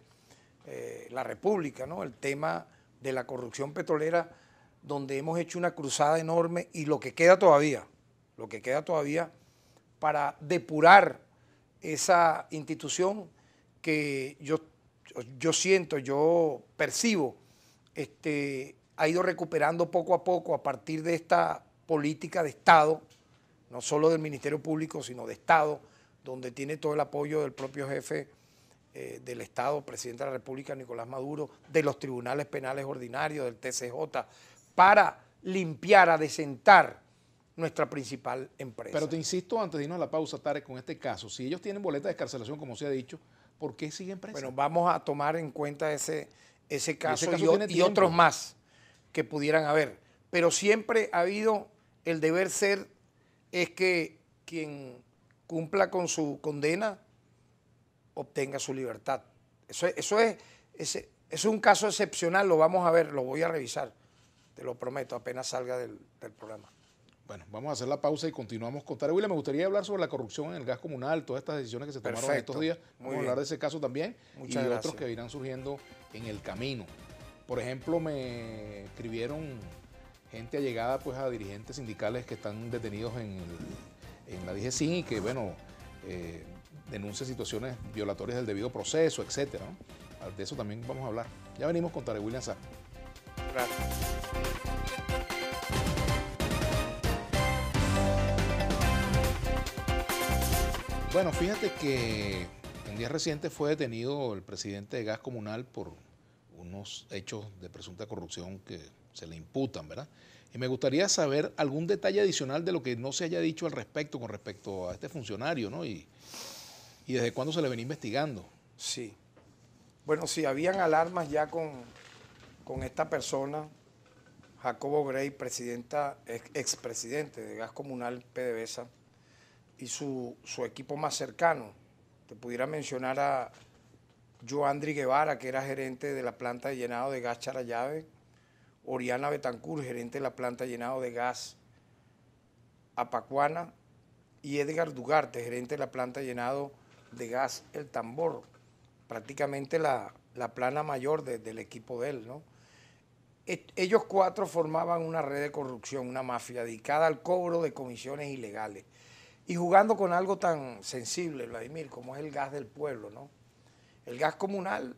eh, la República, ¿no? el tema de la corrupción petrolera, donde hemos hecho una cruzada enorme y lo que queda todavía, lo que queda todavía para depurar esa institución que yo, yo siento, yo percibo, este, ha ido recuperando poco a poco a partir de esta política de Estado, no solo del Ministerio Público, sino de Estado, donde tiene todo el apoyo del propio jefe eh, del Estado, presidente de la República, Nicolás Maduro, de los tribunales penales ordinarios, del TCJ, para limpiar, desentar nuestra principal empresa. Pero te insisto, antes de irnos a la pausa, Tarek, con este caso, si ellos tienen boleta de escarcelación, como se ha dicho, ¿por qué siguen presos? Bueno, vamos a tomar en cuenta ese, ese caso, y otros más que pudieran haber. Pero siempre ha habido el deber ser es que quien cumpla con su condena obtenga su libertad. Eso, eso es, es un caso excepcional, lo vamos a ver, lo voy a revisar, te lo prometo, apenas salga del, programa. Bueno, vamos a hacer la pausa y continuamos con Tare Me gustaría hablar sobre la corrupción en el gas comunal, todas estas decisiones que se tomaron estos días. Vamos a hablar de ese caso también y de otros que irán surgiendo en el camino. Por ejemplo, me escribieron gente allegada pues, a dirigentes sindicales que están detenidos en, la DGCIN y que, bueno, eh, denuncia situaciones violatorias del debido proceso, etc. Ah, de eso también vamos a hablar. Ya venimos con Tarek William Sá. Gracias. Bueno, fíjate que en día reciente fue detenido el presidente de Gas Comunal por unos hechos de presunta corrupción que se le imputan, ¿verdad? Y me gustaría saber algún detalle adicional de lo que no se haya dicho al respecto, con respecto a este funcionario, ¿no? Y ¿Y desde cuándo se le venía investigando? Sí. Bueno, sí, habían alarmas ya con, con esta persona, Jacobo Gray, presidenta, expresidente de Gas Comunal PDVSA, y su, equipo más cercano. Te pudiera mencionar a Joandri Guevara, que era gerente de la planta de llenado de gas Charallave, Oriana Betancur, gerente de la planta de llenado de gas Apacuana, y Edgar Dugarte, gerente de la planta de llenado de gas el tambor, prácticamente la, plana mayor del equipo de él, ¿no? ellos cuatro formaban una red de corrupción, una mafia dedicada al cobro de comisiones ilegales. Y jugando con algo tan sensible, Vladimir, como es el gas del pueblo, ¿no? El gas comunal,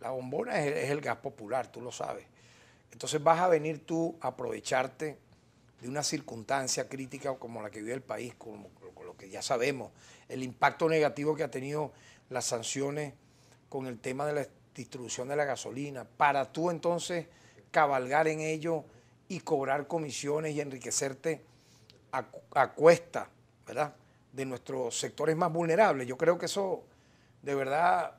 la bombona es, el gas popular, tú lo sabes. Entonces vas a venir tú a aprovecharte de una circunstancia crítica como la que vive el país, como que ya sabemos, el impacto negativo que ha tenido las sanciones con el tema de la distribución de la gasolina, para tú entonces cabalgar en ello y cobrar comisiones y enriquecerte a, cuesta, ¿verdad? De nuestros sectores más vulnerables. Yo creo que eso de verdad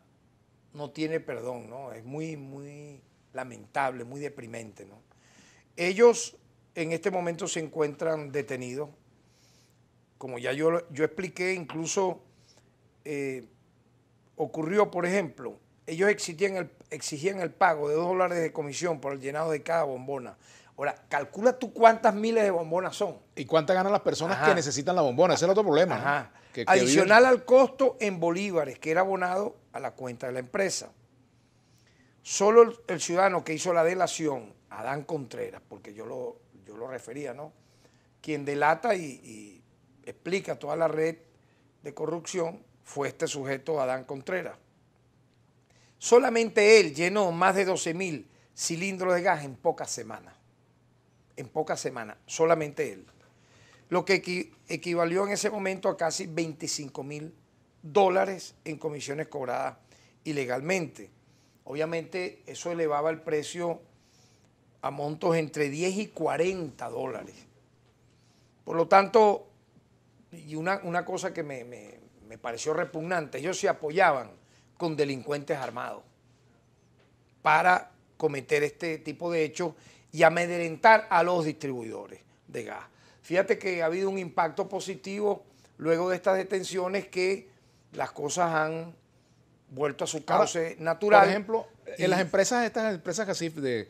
no tiene perdón, ¿no? Es muy, muy lamentable, muy deprimente, ¿no? Ellos en este momento se encuentran detenidos como ya yo, yo expliqué, incluso eh, ocurrió, por ejemplo, ellos exigían el, exigían el pago de dos dólares de comisión por el llenado de cada bombona. Ahora, calcula tú cuántas miles de bombonas son. Y cuántas ganan las personas que necesitan la bombona. Ese es otro problema. Adicional al costo en bolívares que era abonado a la cuenta de la empresa. Solo el, ciudadano que hizo la delación, Adán Contreras, porque yo lo, yo lo refería, ¿no? Quien delata y explica toda la red de corrupción fue este sujeto Adán Contreras. Solamente él llenó más de 12 mil cilindros de gas en pocas semanas. En pocas semanas, solamente él. Lo que equivalió en ese momento a casi 25 mil dólares en comisiones cobradas ilegalmente. Obviamente eso elevaba el precio a montos entre 10 y 40 dólares. Por lo tanto, y una, cosa que me, pareció repugnante, ellos se apoyaban con delincuentes armados para cometer este tipo de hechos y amedrentar a los distribuidores de gas. Fíjate que ha habido un impacto positivo luego de estas detenciones que las cosas han vuelto a su cauce natural. Por ejemplo, en las empresas, estas empresas así, de,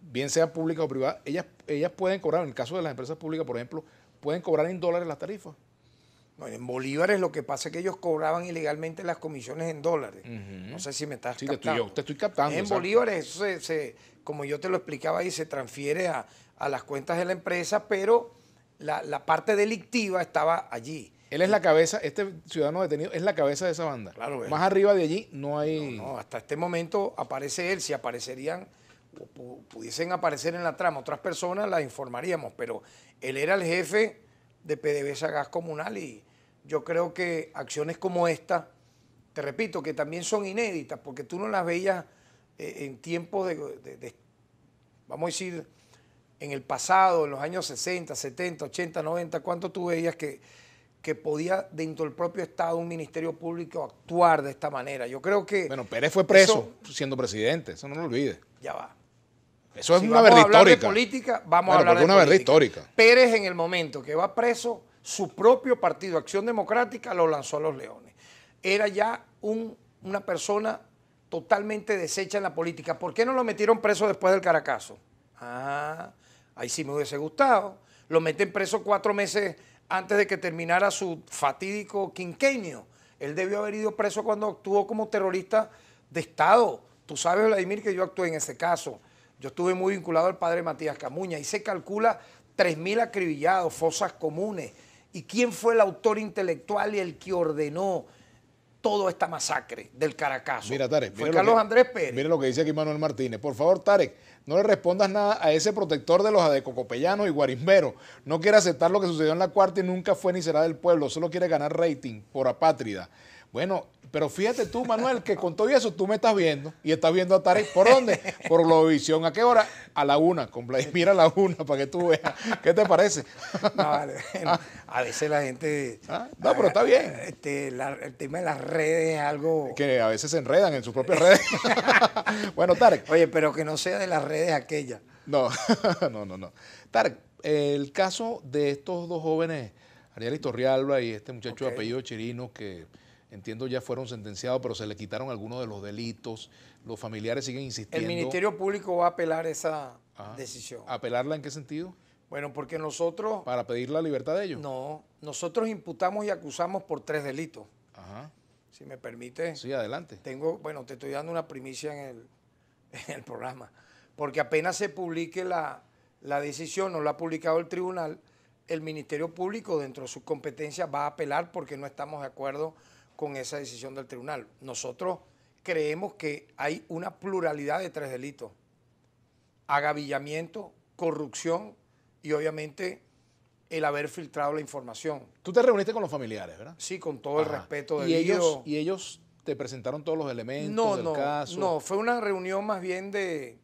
bien sea pública o privada, ellas, ellas pueden cobrar, en el caso de las empresas públicas, por ejemplo, pueden cobrar en dólares las tarifas. en bolívares lo que pasa es que ellos cobraban ilegalmente las comisiones en dólares. No sé si me estás sí, captando. Te estoy, te estoy captando. En bolívares, se, como yo te lo explicaba ahí, se transfiere a, las cuentas de la empresa, pero la, la, parte delictiva estaba allí. Él es la cabeza, este ciudadano detenido es la cabeza de esa banda. Claro, Más arriba de allí no hay... no, hasta este momento aparece él, si aparecerían pudiesen aparecer en la trama otras personas, las informaríamos, pero él era el jefe de PDVSA Gas Comunal y yo creo que acciones como esta, te repito, que también son inéditas, porque tú no las veías eh, en tiempos de, vamos a decir, en el pasado, en los años 60, 70, 80, 90, ¿cuánto tú veías que, que podía dentro del propio Estado un ministerio público actuar de esta manera? Yo creo que... Bueno, Pérez fue preso siendo presidente, eso no lo olvides. Ya va. Eso es una verdad histórica. política, vamos a hablar de una verdad histórica. Pérez en el momento que va preso, su propio partido, Acción Democrática, lo lanzó a los leones. Era ya una persona totalmente deshecha en la política. ¿Por qué no lo metieron preso después del Caracazo? Ah, ahí sí me hubiese gustado. Lo meten preso cuatro meses antes de que terminara su fatídico quinquenio. Él debió haber ido preso cuando actuó como terrorista de Estado. Tú sabes, Vladimir, que yo actué en ese caso. Yo estuve muy vinculado al padre Matías Camuña y se calcula 3.000 acribillados, fosas comunes. ¿Y quién fue el autor intelectual y el que ordenó toda esta masacre del Caracazo? Mira, Tarek. Fue Carlos Andrés Pérez. Mira lo que dice aquí Manuel Martínez. Por favor, Tarek, no le respondas nada a ese protector de los adecocopellanos y guarismeros. No quiere aceptar lo que sucedió en la cuarta y nunca fue ni será del pueblo. Solo quiere ganar rating por apátrida. Bueno, pero fíjate tú, Manuel, que con todo eso tú me estás viendo y estás viendo a Tarek. ¿Por dónde? Por visión, ¿A qué hora? A la una, con Vladimir a la una, para que tú veas. ¿Qué te parece? No, vale, ah. a veces la gente. Ah, no, pero está bien. Este, el tema de las redes es algo. Que a veces se enredan en sus propias redes. bueno, Tarek. Oye, pero que no sea de las redes aquella. No, no, no, no. Tarek, el caso de estos dos jóvenes, Ariel Torrialba y este muchacho de apellido Chirino, que entiendo ya fueron sentenciados, pero se le quitaron algunos de los delitos. Los familiares siguen insistiendo. El Ministerio Público va a apelar esa ah, decisión. ¿Apelarla en qué sentido? Bueno, porque nosotros... ¿Para pedir la libertad de ellos? No, nosotros imputamos y acusamos por tres delitos. Ajá. Si me permite. Sí, adelante. Tengo, bueno, te estoy dando una primicia en el, en el programa. Porque apenas se publique la, la decisión, no la ha publicado el tribunal, el Ministerio Público, dentro de sus competencias, va a apelar porque no estamos de acuerdo con esa decisión del tribunal. Nosotros creemos que hay una pluralidad de tres delitos. Agavillamiento, corrupción y obviamente el haber filtrado la información. Tú te reuniste con los familiares, ¿verdad? Sí, con todo el respeto de ellos. ¿Y ellos te presentaron todos los elementos no, del no, caso? No, fue una reunión más bien de,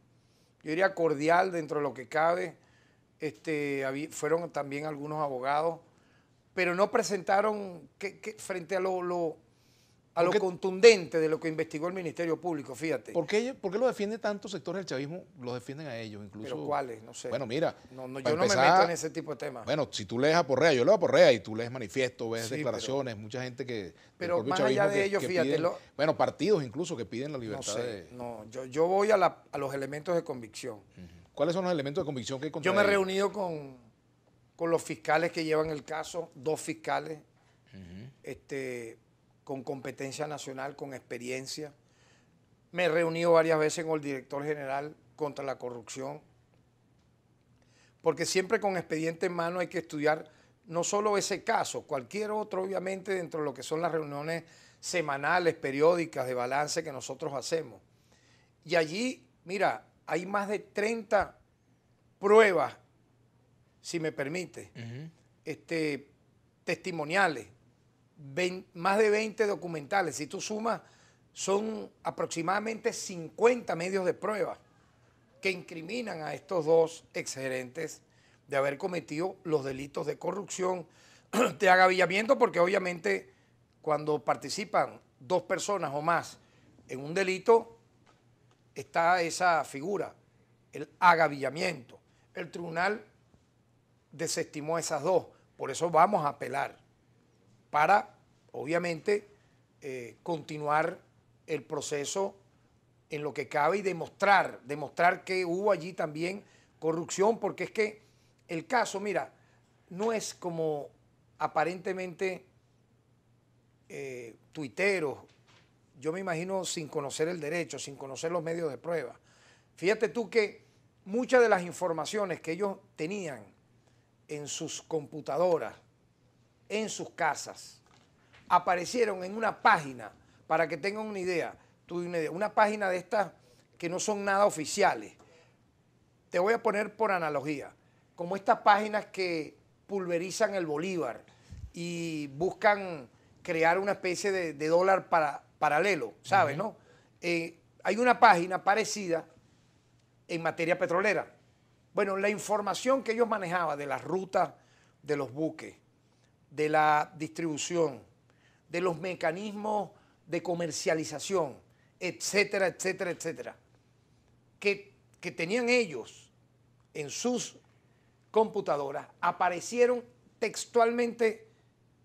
yo diría, cordial dentro de lo que cabe. Este, fueron también algunos abogados, pero no presentaron que, frente a lo a lo contundente de lo que investigó el Ministerio Público, fíjate. ¿Por qué, lo defiende tantos sectores del chavismo? ¿Lo defienden a ellos, incluso. ¿Pero cuáles? No sé. Bueno, mira. yo no me meto en ese tipo de temas. Bueno, si tú lees a Porrea, yo leo a Porrea y tú lees manifiestos, ves declaraciones, mucha gente que. Pero más allá de ellos, fíjate. bueno, partidos incluso que piden la libertad. No, no yo, voy a, los elementos de convicción. ¿Cuáles son los elementos de convicción que hay contra Yo me he reunido con, con los fiscales que llevan el caso, dos fiscales. Este con competencia nacional, con experiencia. Me he reunido varias veces con el director general contra la corrupción, porque siempre con expediente en mano hay que estudiar no solo ese caso, cualquier otro, obviamente, dentro de lo que son las reuniones semanales, periódicas, de balance que nosotros hacemos. Y allí, mira, hay más de 30 pruebas, si me permite, este, testimoniales más de 20 documentales. Si tú sumas, son aproximadamente 50 medios de prueba que incriminan a estos dos exgerentes de haber cometido los delitos de corrupción, de agavillamiento, porque obviamente cuando participan dos personas o más en un delito, está esa figura, el agavillamiento. El tribunal desestimó esas dos, por eso vamos a apelar para, obviamente, eh, continuar el proceso en lo que cabe y demostrar, demostrar que hubo allí también corrupción, porque es que el caso, mira, no es como aparentemente eh, tuiteros, yo me imagino sin conocer el derecho, sin conocer los medios de prueba. Fíjate tú que muchas de las informaciones que ellos tenían en sus computadoras, en sus casas. Aparecieron en una página, para que tengan una idea, una, idea, una página de estas que no son nada oficiales. Te voy a poner por analogía, como estas páginas que pulverizan el bolívar y buscan crear una especie de, dólar paralelo, ¿sabes? ¿no? Eh, hay una página parecida en materia petrolera. Bueno, la información que ellos manejaban de las rutas de los buques, de la distribución, de los mecanismos de comercialización, etcétera, etcétera, etcétera, que, tenían ellos en sus computadoras, aparecieron textualmente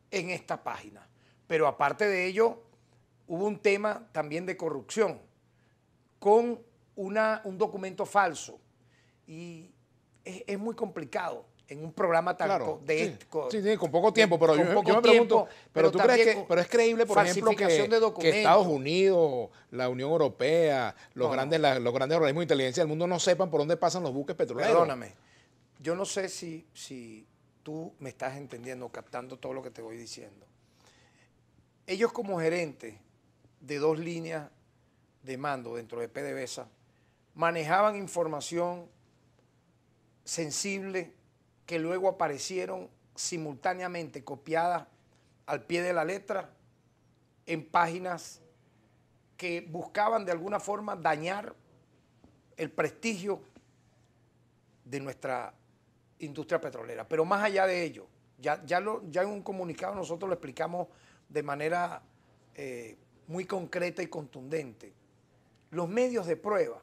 en esta página. Pero aparte de ello, hubo un tema también de corrupción con una, un documento falso. Y es muy complicado en un programa tan de sí, sí, con poco tiempo, pero yo, poco pero, tú crees que pero es creíble por ejemplo que, Estados Unidos, la Unión Europea, los grandes los grandes organismos de inteligencia del mundo no sepan por dónde pasan los buques petroleros. Perdóname. Yo no sé si si tú me estás entendiendo, captando todo lo que te voy diciendo. Ellos como gerentes de dos líneas de mando dentro de PDVSA manejaban información sensible que luego aparecieron simultáneamente copiadas al pie de la letra en páginas que buscaban de alguna forma dañar el prestigio de nuestra industria petrolera. Pero más allá de ello, ya, ya, ya en un comunicado nosotros lo explicamos de manera eh, muy concreta y contundente. Los medios de prueba,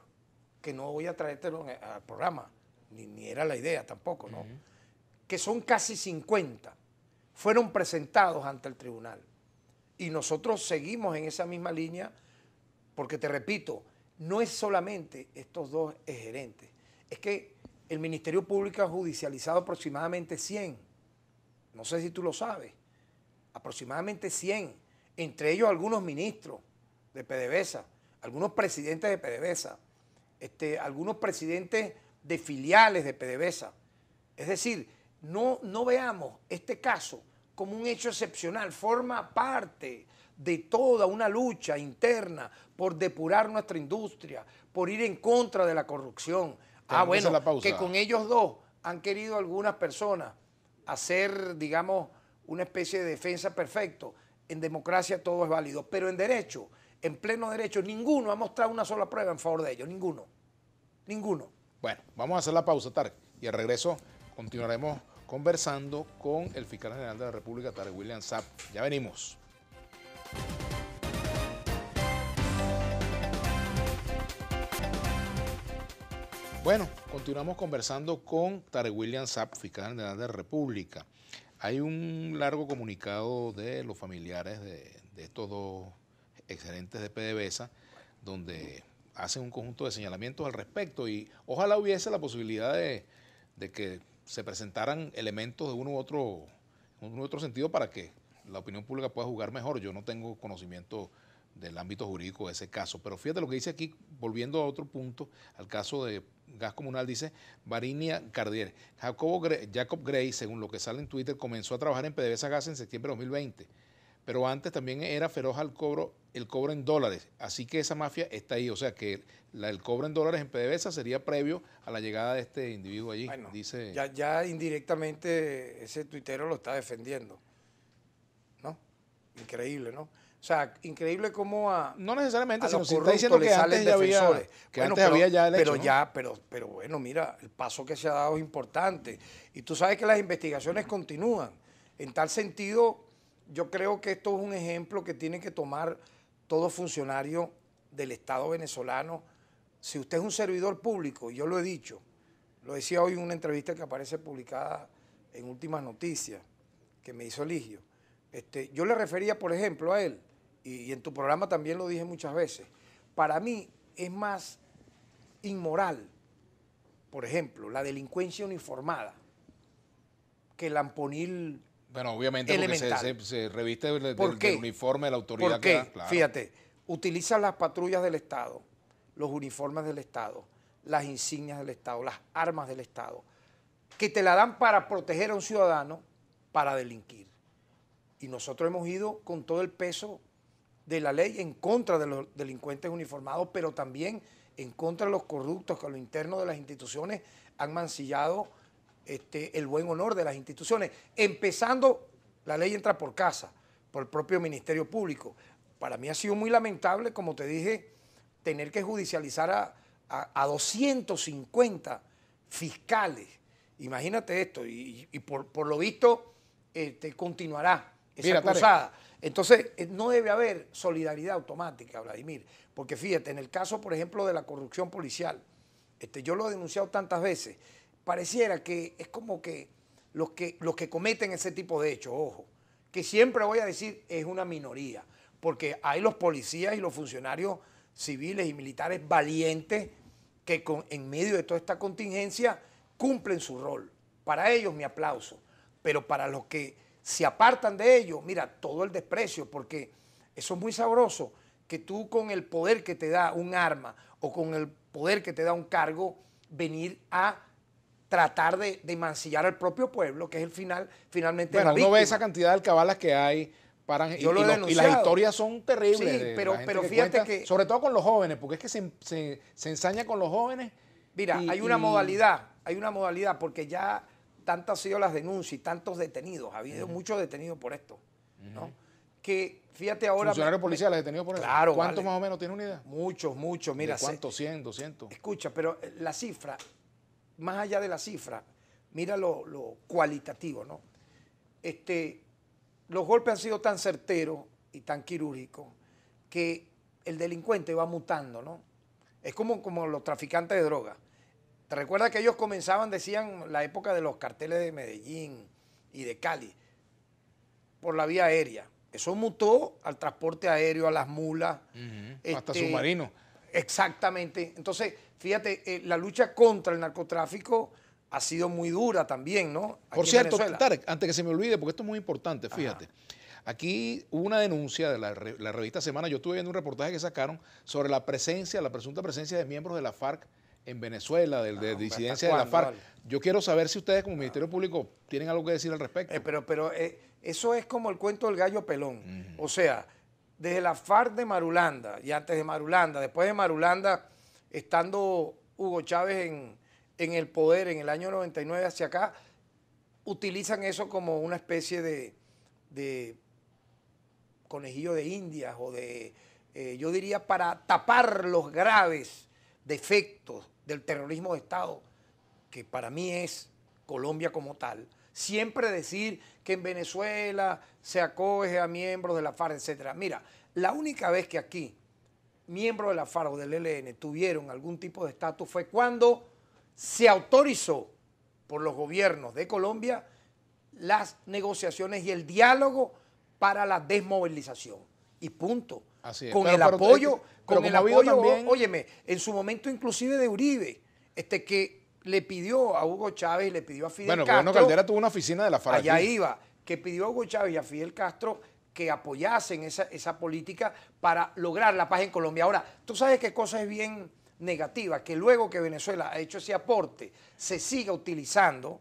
que no voy a traértelo al programa, ni, era la idea tampoco, ¿no? que son casi 50, fueron presentados ante el tribunal. Y nosotros seguimos en esa misma línea porque, te repito, no es solamente estos dos gerentes, es que el Ministerio Público ha judicializado aproximadamente 100, no sé si tú lo sabes, aproximadamente 100, entre ellos algunos ministros de PDVSA, algunos presidentes de PDVSA, este, algunos presidentes de filiales de PDVSA. Es decir, no, veamos este caso como un hecho excepcional, forma parte de toda una lucha interna por depurar nuestra industria, por ir en contra de la corrupción. ah, bueno, que con ellos dos han querido algunas personas hacer, digamos, una especie de defensa perfecto. En democracia todo es válido, pero en derecho, en pleno derecho, ninguno ha mostrado una sola prueba en favor de ellos, ninguno, ninguno. Bueno, vamos a hacer la pausa, Tarek, y al regreso continuaremos conversando con el fiscal general de la República, Tarek William Sapp. Ya venimos. Bueno, continuamos conversando con Tarek William Sapp, fiscal general de la República. Hay un largo comunicado de los familiares de, estos dos excelentes de PDVSA, donde hacen un conjunto de señalamientos al respecto y ojalá hubiese la posibilidad de que se presentaran elementos de uno u otro, otro sentido para que la opinión pública pueda jugar mejor. Yo no tengo conocimiento del ámbito jurídico de ese caso. Pero fíjate lo que dice aquí, volviendo a otro punto, al caso de Gas Comunal, dice Varinia Cardier. Jacob Gray, según lo que sale en Twitter, comenzó a trabajar en PDVSA Gas en septiembre de 2020, pero antes también era feroz al cobro el cobro en dólares. Así que esa mafia está ahí. O sea que el cobro en dólares en PDVSA sería previo a la llegada de este individuo allí. dice... ya, indirectamente ese tuitero lo está defendiendo. ¿No? Increíble, ¿no? O sea, increíble cómo a. No necesariamente, a sino está diciendo que antes ya había. pero, ya pero, pero bueno, mira, el paso que se ha dado es importante. Y tú sabes que las investigaciones continúan. En tal sentido, yo creo que esto es un ejemplo que tiene que tomar todo funcionario del Estado venezolano, si usted es un servidor público, y yo lo he dicho, lo decía hoy en una entrevista que aparece publicada en Últimas Noticias, que me hizo Eligio, este, yo le refería, por ejemplo, a él, y, en tu programa también lo dije muchas veces, para mí es más inmoral, por ejemplo, la delincuencia uniformada, que el amponil bueno, obviamente porque se, reviste del, uniforme de la autoridad. Que Fíjate, utiliza las patrullas del Estado, los uniformes del Estado, las insignias del Estado, las armas del Estado, que te la dan para proteger a un ciudadano para delinquir. Y nosotros hemos ido con todo el peso de la ley en contra de los delincuentes uniformados, pero también en contra de los corruptos que a lo interno de las instituciones han mancillado este, el buen honor de las instituciones, empezando, la ley entra por casa, por el propio Ministerio Público. Para mí ha sido muy lamentable, como te dije, tener que judicializar a, 250 fiscales. Imagínate esto, y, por, lo visto este, continuará esa acusada Entonces, eh, no debe haber solidaridad automática, Vladimir, porque fíjate, en el caso, por ejemplo, de la corrupción policial, este, yo lo he denunciado tantas veces, pareciera que es como que los que, los que cometen ese tipo de hechos, ojo, que siempre voy a decir es una minoría, porque hay los policías y los funcionarios civiles y militares valientes que en medio de toda esta contingencia cumplen su rol. Para ellos mi aplauso, pero para los que se apartan de ellos, mira, todo el desprecio, porque eso es muy sabroso, que tú con el poder que te da un arma o con el poder que te da un cargo, venir a tratar de, mancillar al propio pueblo, que es el final, finalmente. Bueno, uno ve esa cantidad de alcabalas que hay. para y, las historias son terribles. Sí, pero, pero fíjate que. Sobre todo con los jóvenes, porque es que se, se, ensaña con los jóvenes. Mira, hay una modalidad, hay una modalidad, porque ya tantas han sido las denuncias y tantos detenidos, ha habido muchos detenidos por esto, ¿no? Que fíjate ahora. Funcionarios policiales por claro, ¿Cuántos más o menos tiene una idea? Muchos, muchos, mira. ¿Cuántos? ¿100, 200? Escucha, pero eh, la cifra, más allá de la cifra, mira lo, cualitativo, ¿no? Este, los golpes han sido tan certeros y tan quirúrgicos que el delincuente va mutando, ¿no? Es como, como los traficantes de drogas. ¿Te recuerdas que ellos comenzaban, decían, la época de los carteles de Medellín y de Cali, por la vía aérea? Eso mutó al transporte aéreo, a las mulas. Hasta este, submarinos. Exactamente. Entonces, Fíjate, eh, la lucha contra el narcotráfico ha sido muy dura también, ¿no? Por cierto, Tarek, antes que se me olvide, porque esto es muy importante, fíjate. Aquí hubo una denuncia de la, revista Semana, yo estuve viendo un reportaje que sacaron sobre la presencia, la presunta presencia de miembros de la FARC en Venezuela, ah, de, disidencia de la FARC. Yo quiero saber si ustedes como Ministerio Público tienen algo que decir al respecto. Eh, pero pero eh, eso es como el cuento del gallo pelón. O sea, desde la FARC de Marulanda, y antes de Marulanda, después de Marulanda estando Hugo Chávez en, el poder en el año 99 hacia acá, utilizan eso como una especie de, conejillo de indias o de, eh, yo diría, para tapar los graves defectos del terrorismo de Estado, que para mí es Colombia como tal. Siempre decir que en Venezuela se acoge a miembros de la FARC, etc. Mira, la única vez que aquí miembros de la FARC del ELN tuvieron algún tipo de estatus fue cuando se autorizó por los gobiernos de Colombia las negociaciones y el diálogo para la desmovilización. Y punto. Así Con el apoyo, eh, con el apoyo, óyeme, en su momento inclusive de Uribe, este que le pidió a Hugo Chávez y le pidió a Fidel bueno, Castro. Bueno, Caldera tuvo una oficina de la FARC. Allá iba, que pidió a Hugo Chávez y a Fidel Castro que apoyasen esa, política para lograr la paz en Colombia. Ahora, tú sabes qué cosa es bien negativa, que luego que Venezuela ha hecho ese aporte, se siga utilizando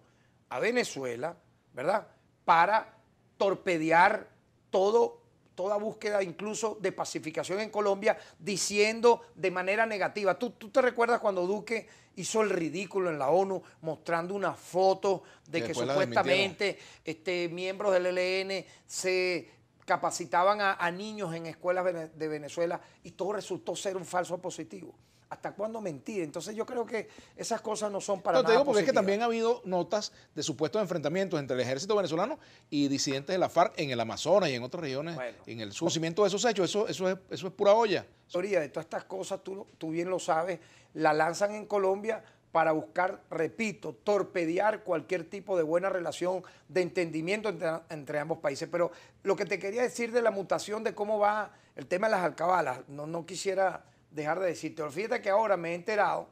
a Venezuela, ¿verdad?, para torpedear todo toda búsqueda incluso de pacificación en Colombia, diciendo de manera negativa. ¿Tú, te recuerdas cuando Duque hizo el ridículo en la ONU mostrando una foto de que, supuestamente este, miembros del ELN se capacitaban a, niños en escuelas de Venezuela y todo resultó ser un falso positivo. ¿Hasta cuándo mentir? Entonces yo creo que esas cosas no son para nada Te digo porque es que también ha habido notas de supuestos enfrentamientos entre el ejército venezolano y disidentes de la FARC en el Amazonas y en otras regiones, en el conocimiento de esos hechos. Eso, eso, es, eso es pura olla. La de todas estas cosas, tú, tú bien lo sabes, la lanzan en Colombia para buscar, repito, torpedear cualquier tipo de buena relación de entendimiento entre, ambos países. Pero lo que te quería decir de la mutación, de cómo va el tema de las alcabalas, no, quisiera dejar de decirte. fíjate que ahora me he enterado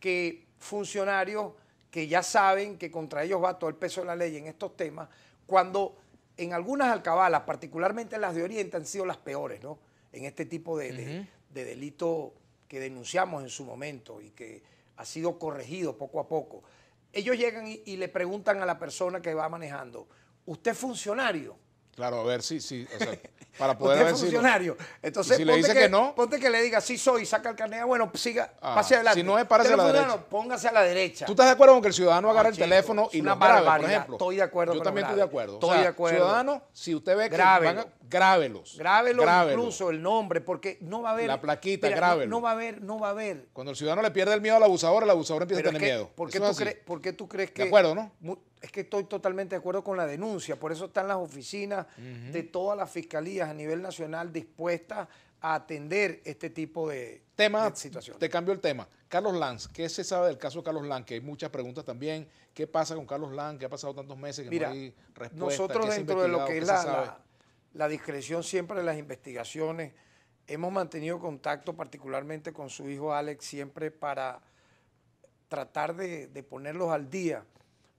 que funcionarios que ya saben que contra ellos va todo el peso de la ley en estos temas, cuando en algunas alcabalas, particularmente las de Oriente, han sido las peores, ¿no? En este tipo de, de delito que denunciamos en su momento y que ha sido corregido poco a poco. Ellos llegan y, le preguntan a la persona que va manejando, ¿usted es funcionario? Claro, a ver si, sí, para poder ver funcionario. Entonces, ponte dice que, no, ponte que le diga sí soy, saca el carnet, ah, bueno, siga, ah, pase adelante. Si no es párese a la Póngase a la derecha. ¿Tú estás de acuerdo con que el ciudadano agarre el teléfono y una lo grabe, por ejemplo? Estoy de acuerdo. Yo también estoy de acuerdo. Estoy de acuerdo. Ciudadano, si usted ve que Grábelos. van grábelos. incluso el nombre, porque no va a haber la plaquita, No, va a haber, no va a haber. Cuando el ciudadano le pierde el miedo al abusador, el abusador empieza a tener miedo. ¿Por qué tú crees? ¿Por qué tú crees que? De acuerdo, ¿no? es que estoy totalmente de acuerdo con la denuncia, por eso están las oficinas de todas las fiscalías a nivel nacional dispuestas a atender este tipo de, temas. situaciones. Te cambio el tema. Carlos Lanz, ¿qué se sabe del caso de Carlos Lanz? Que hay muchas preguntas también. ¿Qué pasa con Carlos Lanz? ¿Qué ha pasado tantos meses que Mira, no hay respuesta? Nosotros dentro de lo que es la, discreción siempre de las investigaciones, hemos mantenido contacto particularmente con su hijo Alex siempre para tratar de ponerlos al día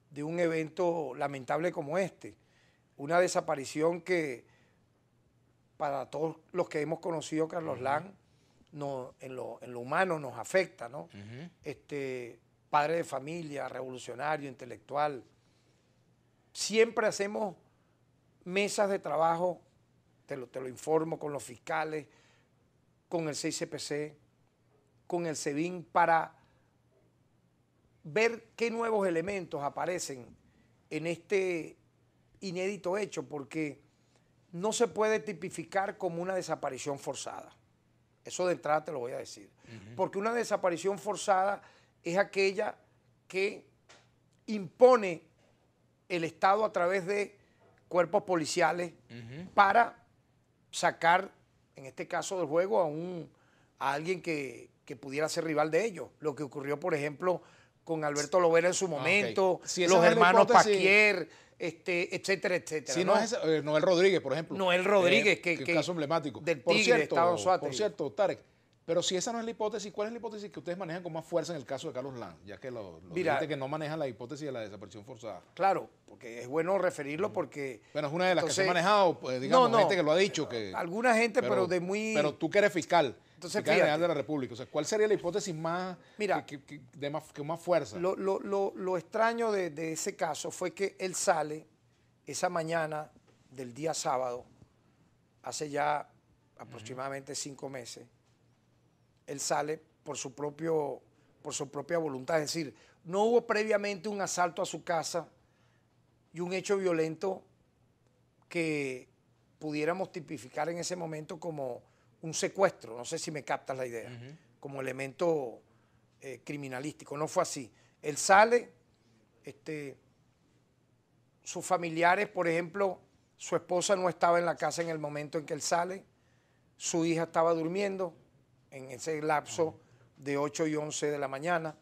de un evento lamentable como este. Una desaparición que para todos los que hemos conocido a Carlos Lán, no, en, lo, humano nos afecta, ¿no? este, padre de familia, revolucionario, intelectual. Siempre hacemos mesas de trabajo, te lo, te lo informo, con los fiscales, con el CICPC, con el SEBIN, para ver qué nuevos elementos aparecen en este inédito hecho, porque no se puede tipificar como una desaparición forzada. Eso de entrada te lo voy a decir. Porque una desaparición forzada es aquella que impone el Estado a través de cuerpos policiales para sacar, en este caso del juego, a, un, a alguien que, que pudiera ser rival de ellos. Lo que ocurrió, por ejemplo, con Alberto Lovera en su ah, momento, los hermanos Paquier, este, etcétera, etcétera. Si no, es eh, Noel Rodríguez, por ejemplo. Noel Rodríguez, eh, que, es un caso emblemático. Del por cierto, por cierto, Tarek, pero si esa no es la hipótesis, ¿cuál es la hipótesis que ustedes manejan con más fuerza en el caso de Carlos Lanz? Ya que los lo que no maneja la hipótesis de la desaparición forzada. Claro, porque es bueno referirlo porque... Bueno, es una de las que se ha manejado, pues, digamos, gente que lo ha dicho. Que, alguna gente, pero, pero de muy... Pero tú que eres fiscal, entonces, de la República. sea, ¿cuál sería la hipótesis más, mira, que, más, que más fuerza? Lo, extraño de, ese caso fue que él sale esa mañana del día sábado, hace ya aproximadamente cinco meses. Él sale por su, propio, por su propia voluntad. Es decir, no hubo previamente un asalto a su casa y un hecho violento que pudiéramos tipificar en ese momento como un secuestro, no sé si me captas la idea, como elemento eh, criminalístico. No fue así. Él sale, este, sus familiares, por ejemplo, su esposa no estaba en la casa en el momento en que él sale, su hija estaba durmiendo en ese lapso de 8 y 11 de la mañana.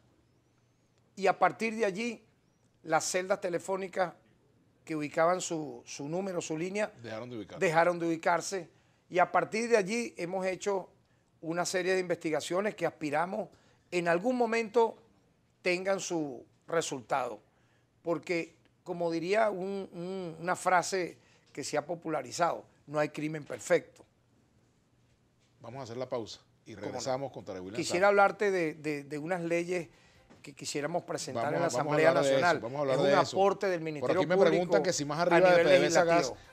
Y a partir de allí, las celdas telefónicas que ubicaban su, número, su línea, dejaron de ubicarse y a partir de allí hemos hecho una serie de investigaciones que aspiramos en algún momento tengan su resultado. Porque, como diría una frase que se ha popularizado, no hay crimen perfecto. Vamos a hacer la pausa y regresamos no? con Quisiera hablarte de unas leyes quisiéramos presentar en la Asamblea Nacional. es un aporte del Ministerio Por aquí me preguntan que si más arriba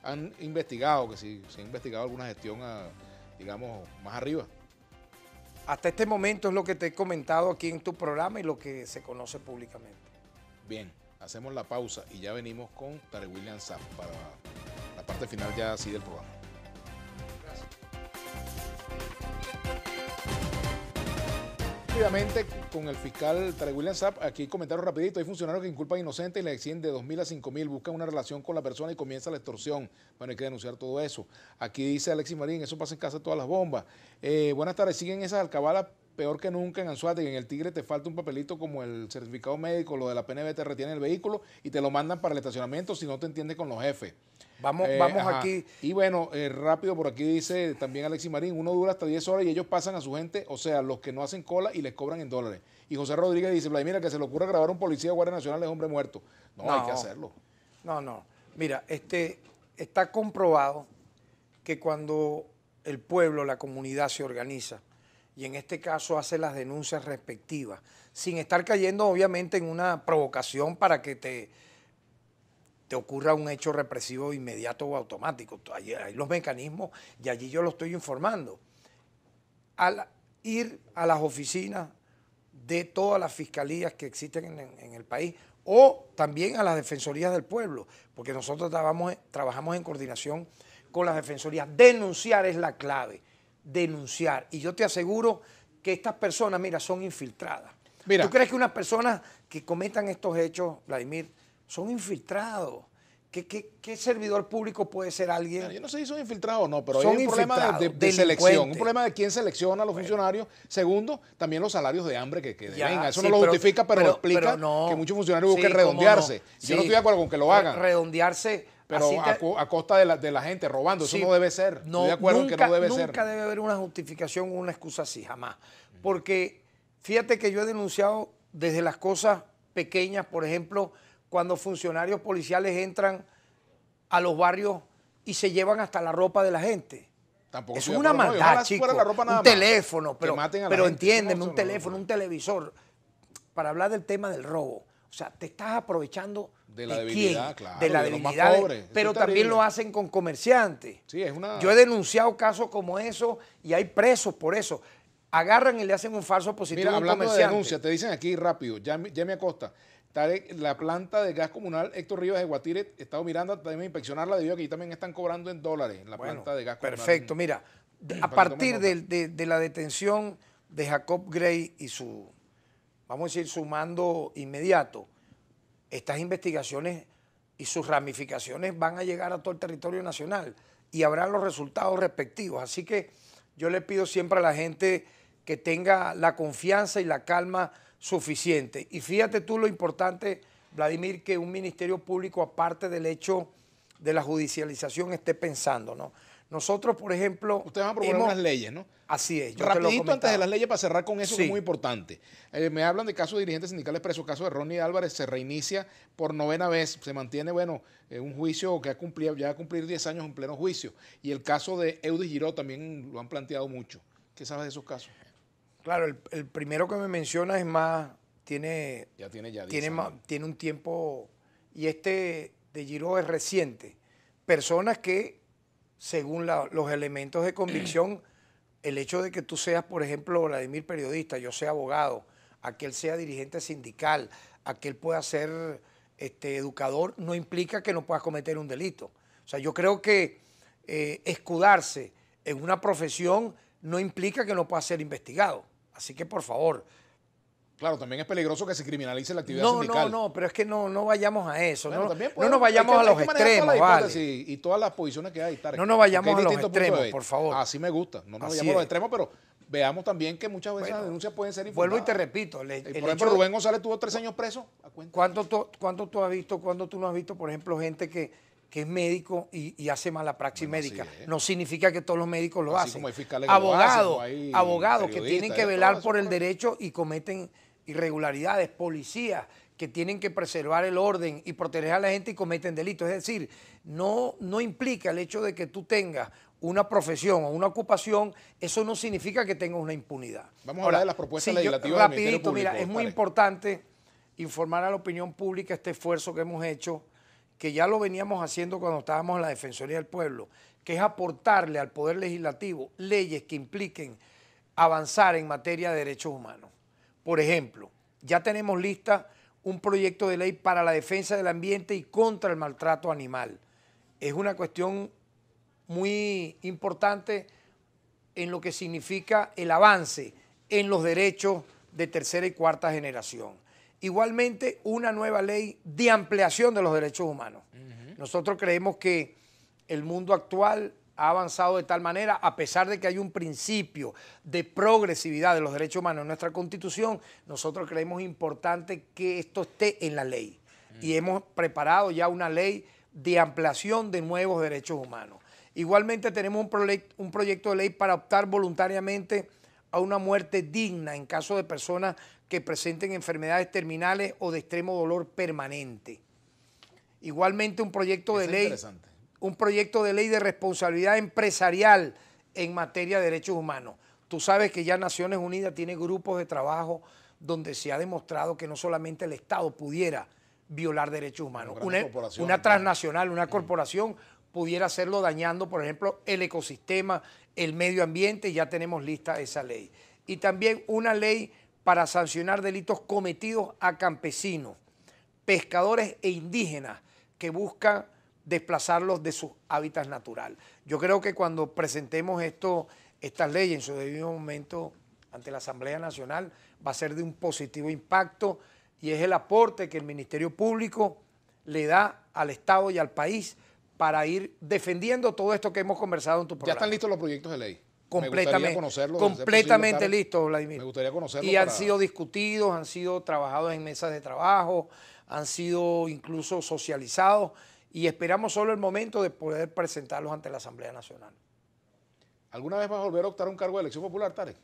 han investigado, que si se ha investigado alguna gestión, ah, digamos, más arriba. Hasta este momento es lo que te he comentado aquí en tu programa y lo que se conoce públicamente. Bien, hacemos la pausa y ya venimos con Terry William Sapp para la parte final ya así del programa. Rápidamente con el fiscal Tarek William aquí comentaron rapidito, hay funcionarios que inculpan inocentes y le exigen de 2.000 a 5.000, buscan una relación con la persona y comienza la extorsión. Bueno, hay que denunciar todo eso. Aquí dice Alexis Marín, eso pasa en casa todas las bombas. Eh, buenas tardes, siguen esas alcabalas peor que nunca en Anzuate, en el Tigre te falta un papelito como el certificado médico, lo de la PNB te retiene el vehículo y te lo mandan para el estacionamiento si no te entiendes con los jefes. Vamos, eh, vamos aquí. Y bueno, eh, rápido, por aquí dice también Alexis Marín, uno dura hasta 10 horas y ellos pasan a su gente, o sea, los que no hacen cola y les cobran en dólares. Y José Rodríguez dice, mira, que se le ocurra grabar a un policía de Guardia Nacional es hombre muerto. No, no, hay que hacerlo. No, no. Mira, este, está comprobado que cuando el pueblo, la comunidad se organiza, y en este caso hace las denuncias respectivas, sin estar cayendo obviamente en una provocación para que te ocurra un hecho represivo inmediato o automático. Hay, los mecanismos y allí yo lo estoy informando. Al ir a las oficinas de todas las fiscalías que existen en, el país o también a las defensorías del pueblo, porque nosotros trabajamos, en coordinación con las defensorías. Denunciar es la clave, denunciar. Y yo te aseguro que estas personas, mira, son infiltradas. ¿Tú crees que unas personas que cometan estos hechos, Vladimir, son infiltrados. ¿Qué, qué, servidor público puede ser alguien? Yo no sé si son infiltrados o no, pero hay un problema de, selección, un problema de quién selecciona a los funcionarios. Segundo, también los salarios de hambre que, que Eso no lo justifica, pero, explica que muchos funcionarios buscan redondearse. Yo no estoy de acuerdo con que lo hagan. Redondearse. Pero a, costa de la, gente, robando. Eso no debe ser. No, de acuerdo que no debe ser. Nunca debe haber una justificación o una excusa así, jamás. Porque fíjate que yo he denunciado desde las cosas pequeñas, por ejemplo cuando funcionarios policiales entran a los barrios y se llevan hasta la ropa de la gente. es una maldad, un teléfono, pero, pero entiéndeme, un teléfono, un televisor. Para hablar del tema del robo. O sea, te estás aprovechando de la debilidad, claro. De la debilidad. Los Pero también lo hacen con comerciantes. Yo he denunciado casos como eso y hay presos por eso. Agarran y le hacen un falso positivo a un hablando de denuncia, te dicen aquí rápido, ya me acosta la planta de gas comunal Héctor Rivas de Guatire, Estado mirando, también inspeccionarla debido a que ahí también están cobrando en dólares la planta de gas comunal. Perfecto, mira, a partir de, la detención de Jacob Gray y su, vamos a decir, su mando inmediato, estas investigaciones y sus ramificaciones van a llegar a todo el territorio nacional y habrá los resultados respectivos. Así que yo le pido siempre a la gente que tenga la confianza y la calma suficiente. Y fíjate tú lo importante, Vladimir, que un ministerio público, aparte del hecho de la judicialización, esté pensando, ¿no? Nosotros, por ejemplo... Ustedes van a proponer unas leyes, ¿no? Así es. Rapidito antes de las leyes, para cerrar con eso, que es muy importante. Eh, me hablan de casos de dirigentes sindicales presos. Caso de Ronnie Álvarez se reinicia por novena vez. Se mantiene, bueno, eh, un juicio que ha cumplido, ya va a cumplir 10 años en pleno juicio. Y el caso de Eudy Giró también lo han planteado mucho. ¿Qué sabes de esos casos? Claro, el, primero que me menciona es más, tiene, ya tiene, ya tiene un tiempo, y este de Giro es reciente. Personas que, según los elementos de convicción, el hecho de que tú seas, por ejemplo, Vladimir periodista, yo sea abogado, aquel sea dirigente sindical, aquel pueda ser este, educador, no implica que no puedas cometer un delito. O sea, yo creo que eh, escudarse en una profesión no implica que no pueda ser investigado. Así que por favor. Claro, también es peligroso que se criminalice la actividad no, sindical. No, no, pero es que no, no vayamos a eso. no, nos vayamos a los extremos, Y, todas las posiciones que hay. no nos vayamos a los extremos, por favor. Así me gusta. No nos vayamos a los extremos, pero veamos también que muchas veces las denuncias pueden ser infundadas. Vuelvo y te repito. Eh, por ejemplo, Rubén González tuvo tres años preso. ¿Cuánto, ¿Cuánto tú has visto, ¿Cuándo tú no has visto, por ejemplo, gente que que es médico y, hace mala praxis médica. No significa que todos los médicos lo hacen. abogados, abogados pues, que tienen que velar por el derecho y cometen irregularidades, policías que tienen que preservar el orden y proteger a la gente y cometen delitos. Es decir, no, no implica el hecho de que tú tengas una profesión o una ocupación, eso no significa que tengas una impunidad. Vamos a hablar de las propuestas legislativas. rapidito, mira, es muy importante informar a la opinión pública este esfuerzo que hemos hecho que ya lo veníamos haciendo cuando estábamos en la Defensoría del Pueblo, que es aportarle al Poder Legislativo leyes que impliquen avanzar en materia de derechos humanos. Por ejemplo, ya tenemos lista un proyecto de ley para la defensa del ambiente y contra el maltrato animal. Es una cuestión muy importante en lo que significa el avance en los derechos de tercera y cuarta generación igualmente una nueva ley de ampliación de los derechos humanos. Nosotros creemos que el mundo actual ha avanzado de tal manera, a pesar de que hay un principio de progresividad de los derechos humanos en nuestra Constitución, nosotros creemos importante que esto esté en la ley. Y hemos preparado ya una ley de ampliación de nuevos derechos humanos. Igualmente tenemos un, un proyecto de ley para optar voluntariamente a una muerte digna en caso de personas que presenten enfermedades terminales o de extremo dolor permanente. Igualmente un proyecto de ley, un proyecto de ley de responsabilidad empresarial en materia de derechos humanos. Tú sabes que ya Naciones Unidas tiene grupos de trabajo donde se ha demostrado que no solamente el Estado pudiera violar derechos humanos, una, una transnacional, una corporación pudiera hacerlo dañando, por ejemplo, el ecosistema, el medio ambiente, ya tenemos lista esa ley. Y también una ley para sancionar delitos cometidos a campesinos, pescadores e indígenas que buscan desplazarlos de sus hábitats naturales. Yo creo que cuando presentemos esto, estas leyes en su debido momento ante la Asamblea Nacional va a ser de un positivo impacto y es el aporte que el Ministerio Público le da al Estado y al país para ir defendiendo todo esto que hemos conversado en tu programa. ¿Ya están listos los proyectos de ley? completamente, completamente listo Vladimir. Me gustaría conocerlo. Y han sido discutidos, han sido trabajados en mesas de trabajo, han sido incluso socializados y esperamos solo el momento de poder presentarlos ante la Asamblea Nacional. ¿Alguna vez vas a volver a optar a un cargo de elección popular, Tarek?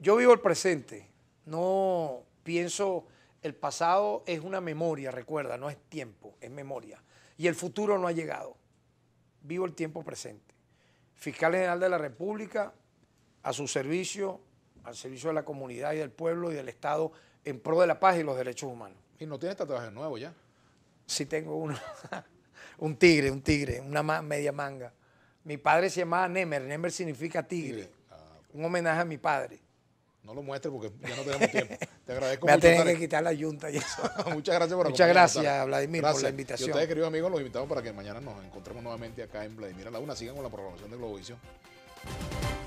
Yo vivo el presente, no pienso, el pasado es una memoria, recuerda, no es tiempo, es memoria. Y el futuro no ha llegado. Vivo el tiempo presente fiscal general de la República, a su servicio, al servicio de la comunidad y del pueblo y del Estado en pro de la paz y los derechos humanos. ¿Y no tiene tatuaje nuevo ya? Sí tengo uno. un tigre, un tigre, una media manga. Mi padre se llamaba Nemer, Nemer significa tigre. Ah, un homenaje a mi padre. No lo muestre porque ya no tenemos tiempo. Te agradezco Me mucho. Me que quitar la yunta y eso. Muchas gracias por Muchas gracias, Vladimir, por la invitación. Y ustedes, queridos amigos, los invitamos para que mañana nos encontremos nuevamente acá en Vladimir a la Una. Sigan con la programación de Globovisión.